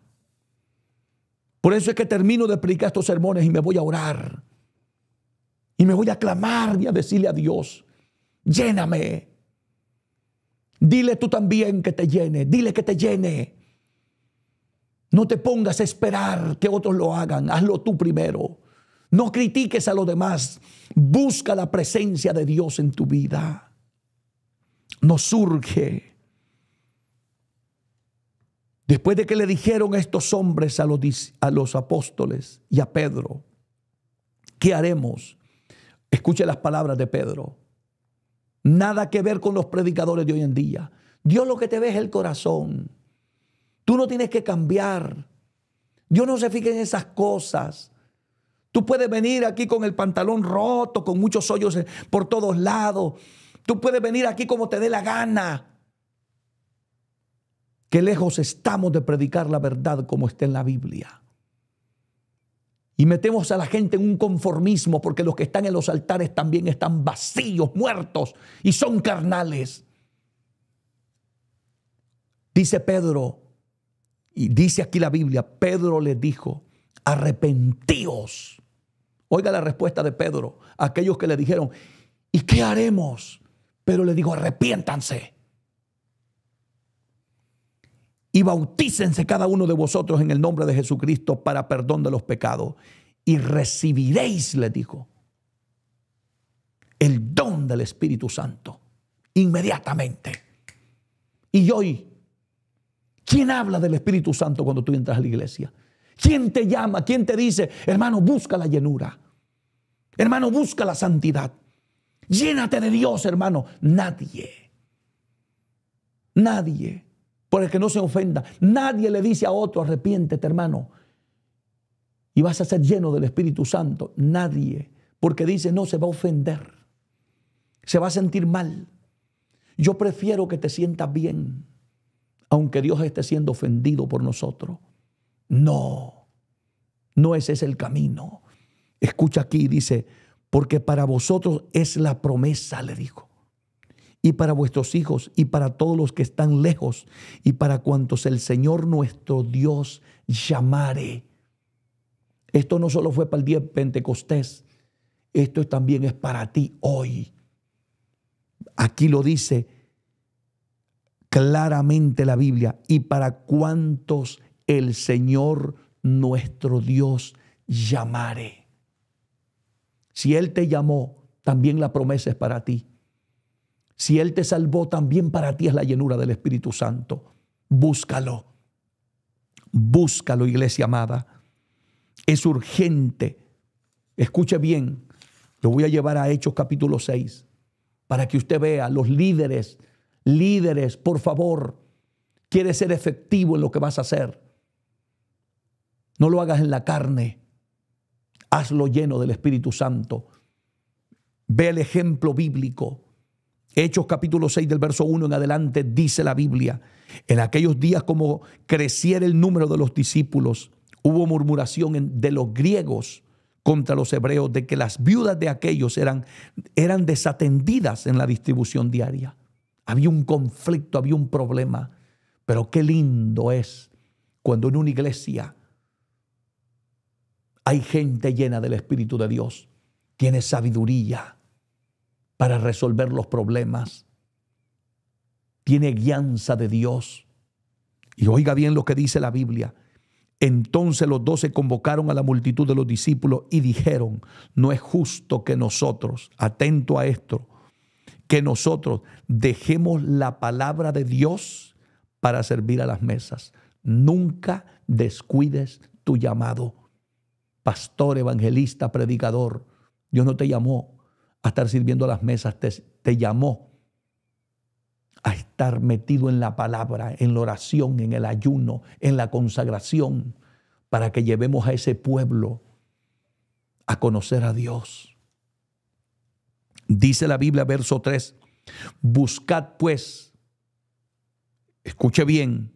Por eso es que termino de predicar estos sermones y me voy a orar. Y me voy a clamar y a decirle a Dios, lléname. Dile tú también que te llene, dile que te llene. No te pongas a esperar que otros lo hagan, hazlo tú primero. No critiques a los demás, busca la presencia de Dios en tu vida. No surge. Después de que le dijeron a estos hombres, a los, a los apóstoles y a Pedro, ¿qué haremos? Escuche las palabras de Pedro. Nada que ver con los predicadores de hoy en día. Dios lo que te ve es el corazón. Tú no tienes que cambiar. Dios no se fija en esas cosas. Tú puedes venir aquí con el pantalón roto, con muchos hoyos por todos lados. Tú puedes venir aquí como te dé la gana. Qué lejos estamos de predicar la verdad como está en la Biblia. Y metemos a la gente en un conformismo porque los que están en los altares también están vacíos, muertos y son carnales. Dice Pedro, y dice aquí la Biblia, Pedro le dijo, arrepentíos. Oiga la respuesta de Pedro, aquellos que le dijeron, ¿y qué haremos? Pero le digo, arrepiéntanse. Y bautícense cada uno de vosotros en el nombre de Jesucristo para perdón de los pecados. Y recibiréis, le dijo, el don del Espíritu Santo inmediatamente. Y hoy ¿Quién habla del Espíritu Santo cuando tú entras a la iglesia? ¿Quién te llama? ¿Quién te dice, hermano, busca la llenura? Hermano, busca la santidad. Llénate de Dios, hermano. Nadie. Nadie. Por el que no se ofenda. Nadie le dice a otro, arrepiéntete, hermano. Y vas a ser lleno del Espíritu Santo. Nadie. Porque dice, no, se va a ofender. Se va a sentir mal. Yo prefiero que te sientas bien aunque Dios esté siendo ofendido por nosotros. No, no ese es el camino. Escucha aquí, dice, porque para vosotros es la promesa, le dijo, y para vuestros hijos, y para todos los que están lejos, y para cuantos el Señor nuestro Dios llamare. Esto no solo fue para el día de Pentecostés, esto también es para ti hoy. Aquí lo dice, claramente la Biblia y para cuantos el Señor nuestro Dios llamare. Si Él te llamó, también la promesa es para ti. Si Él te salvó, también para ti es la llenura del Espíritu Santo. Búscalo. Búscalo, iglesia amada. Es urgente. Escuche bien, lo voy a llevar a Hechos capítulo 6, para que usted vea los líderes Líderes, por favor, quieres ser efectivo en lo que vas a hacer. No lo hagas en la carne. Hazlo lleno del Espíritu Santo. Ve el ejemplo bíblico. Hechos capítulo 6 del verso 1 en adelante dice la Biblia, en aquellos días como creciera el número de los discípulos, hubo murmuración de los griegos contra los hebreos de que las viudas de aquellos eran, eran desatendidas en la distribución diaria. Había un conflicto, había un problema. Pero qué lindo es cuando en una iglesia hay gente llena del Espíritu de Dios. Tiene sabiduría para resolver los problemas. Tiene guianza de Dios. Y oiga bien lo que dice la Biblia. Entonces los doce convocaron a la multitud de los discípulos y dijeron, no es justo que nosotros, atento a esto, que nosotros dejemos la palabra de Dios para servir a las mesas. Nunca descuides tu llamado. Pastor, evangelista, predicador, Dios no te llamó a estar sirviendo a las mesas, te, llamó a estar metido en la palabra, en la oración, en el ayuno, en la consagración, para que llevemos a ese pueblo a conocer a Dios Dice la Biblia, verso 3, buscad pues, escuche bien,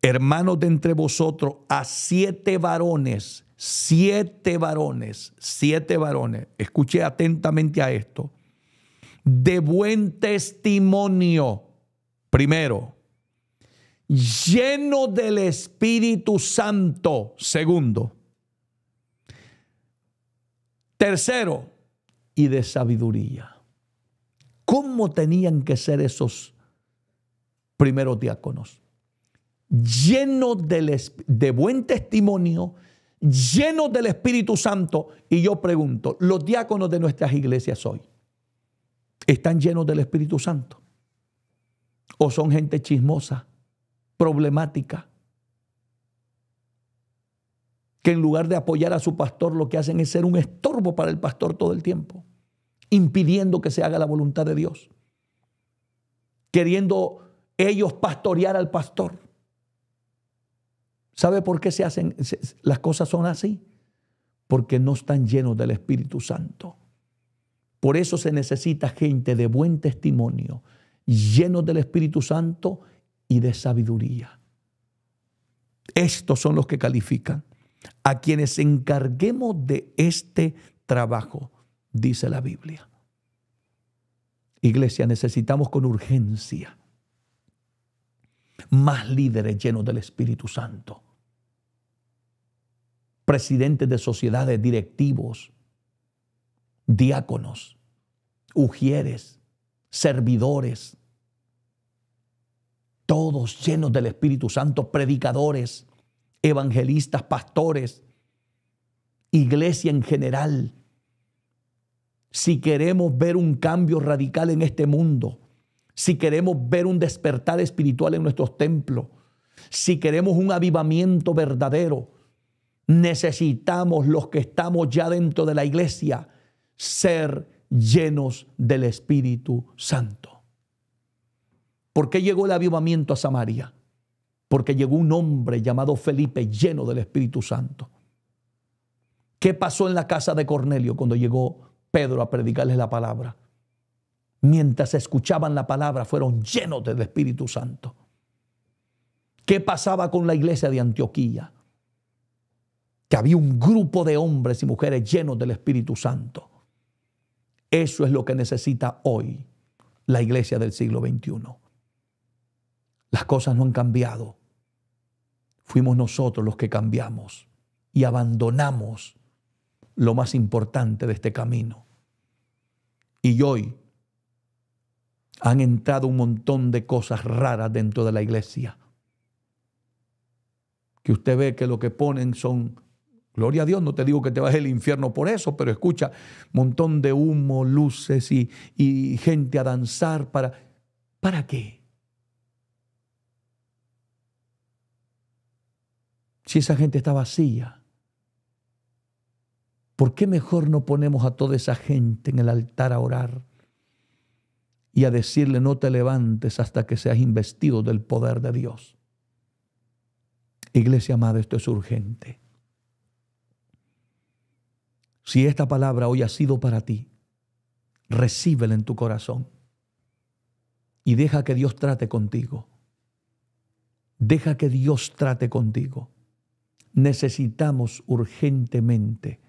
hermanos de entre vosotros, a siete varones, siete varones, siete varones, escuche atentamente a esto, de buen testimonio, primero, lleno del Espíritu Santo, segundo. Tercero, y de sabiduría. ¿Cómo tenían que ser esos primeros diáconos? Llenos de buen testimonio, llenos del Espíritu Santo. Y yo pregunto, ¿los diáconos de nuestras iglesias hoy están llenos del Espíritu Santo? ¿O son gente chismosa, problemática, que en lugar de apoyar a su pastor lo que hacen es ser un estorbo para el pastor todo el tiempo, impidiendo que se haga la voluntad de Dios, queriendo ellos pastorear al pastor. ¿Sabe por qué se hacen las cosas son así? Porque no están llenos del Espíritu Santo. Por eso se necesita gente de buen testimonio, llenos del Espíritu Santo y de sabiduría. Estos son los que califican a quienes encarguemos de este trabajo, dice la Biblia. Iglesia, necesitamos con urgencia más líderes llenos del Espíritu Santo, presidentes de sociedades, directivos, diáconos, ujieres, servidores, todos llenos del Espíritu Santo, predicadores, evangelistas, pastores, iglesia en general. Si queremos ver un cambio radical en este mundo, si queremos ver un despertar espiritual en nuestros templos, si queremos un avivamiento verdadero, necesitamos los que estamos ya dentro de la iglesia ser llenos del Espíritu Santo. ¿Por qué llegó el avivamiento a Samaria? porque llegó un hombre llamado Felipe lleno del Espíritu Santo. ¿Qué pasó en la casa de Cornelio cuando llegó Pedro a predicarles la palabra? Mientras escuchaban la palabra fueron llenos del Espíritu Santo. ¿Qué pasaba con la iglesia de Antioquía? Que había un grupo de hombres y mujeres llenos del Espíritu Santo. Eso es lo que necesita hoy la iglesia del siglo XXI. Las cosas no han cambiado fuimos nosotros los que cambiamos y abandonamos lo más importante de este camino. Y hoy han entrado un montón de cosas raras dentro de la iglesia. Que usted ve que lo que ponen son, gloria a Dios, no te digo que te vas al infierno por eso, pero escucha, montón de humo, luces y, y gente a danzar para... ¿Para qué? si esa gente está vacía? ¿Por qué mejor no ponemos a toda esa gente en el altar a orar y a decirle no te levantes hasta que seas investido del poder de Dios? Iglesia amada, esto es urgente. Si esta palabra hoy ha sido para ti, recíbela en tu corazón y deja que Dios trate contigo. Deja que Dios trate contigo necesitamos urgentemente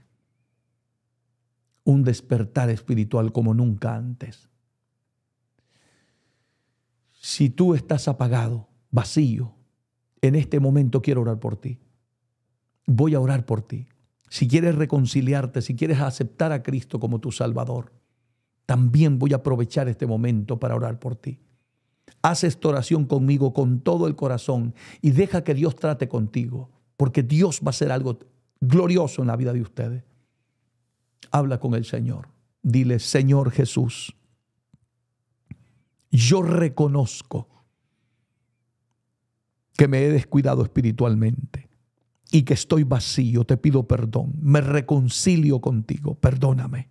un despertar espiritual como nunca antes. Si tú estás apagado, vacío, en este momento quiero orar por ti. Voy a orar por ti. Si quieres reconciliarte, si quieres aceptar a Cristo como tu Salvador, también voy a aprovechar este momento para orar por ti. Haz esta oración conmigo con todo el corazón y deja que Dios trate contigo porque Dios va a hacer algo glorioso en la vida de ustedes. Habla con el Señor. Dile, Señor Jesús, yo reconozco que me he descuidado espiritualmente y que estoy vacío. Te pido perdón. Me reconcilio contigo. Perdóname.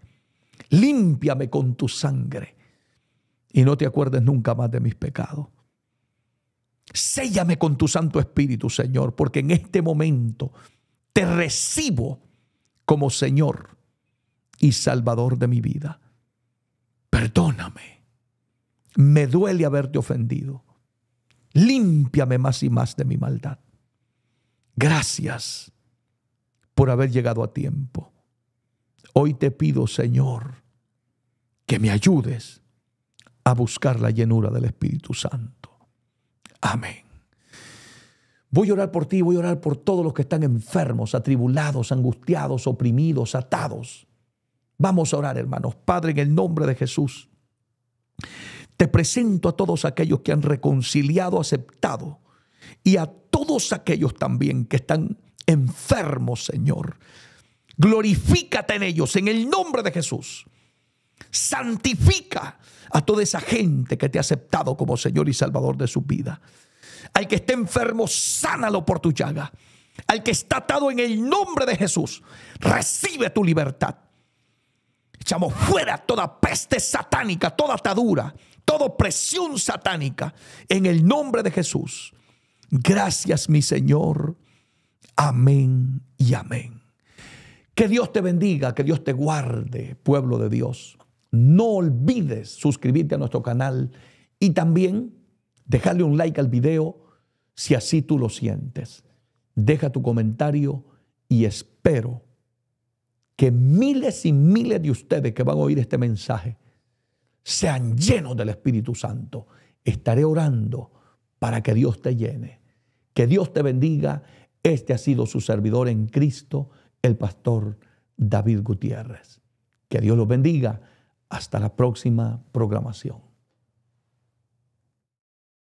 Límpiame con tu sangre. Y no te acuerdes nunca más de mis pecados. Séllame con tu Santo Espíritu, Señor, porque en este momento te recibo como Señor y Salvador de mi vida. Perdóname. Me duele haberte ofendido. Límpiame más y más de mi maldad. Gracias por haber llegado a tiempo. Hoy te pido, Señor, que me ayudes a buscar la llenura del Espíritu Santo. Amén. Voy a orar por ti, voy a orar por todos los que están enfermos, atribulados, angustiados, oprimidos, atados. Vamos a orar, hermanos. Padre, en el nombre de Jesús, te presento a todos aquellos que han reconciliado, aceptado, y a todos aquellos también que están enfermos, Señor. Glorifícate en ellos, en el nombre de Jesús santifica a toda esa gente que te ha aceptado como Señor y Salvador de su vida. Al que esté enfermo, sánalo por tu llaga. Al que está atado en el nombre de Jesús, recibe tu libertad. Echamos fuera toda peste satánica, toda atadura, toda opresión satánica en el nombre de Jesús. Gracias, mi Señor. Amén y amén. Que Dios te bendiga, que Dios te guarde, pueblo de Dios. No olvides suscribirte a nuestro canal y también dejarle un like al video si así tú lo sientes. Deja tu comentario y espero que miles y miles de ustedes que van a oír este mensaje sean llenos del Espíritu Santo. Estaré orando para que Dios te llene. Que Dios te bendiga. Este ha sido su servidor en Cristo, el pastor David Gutiérrez. Que Dios los bendiga hasta la próxima programación.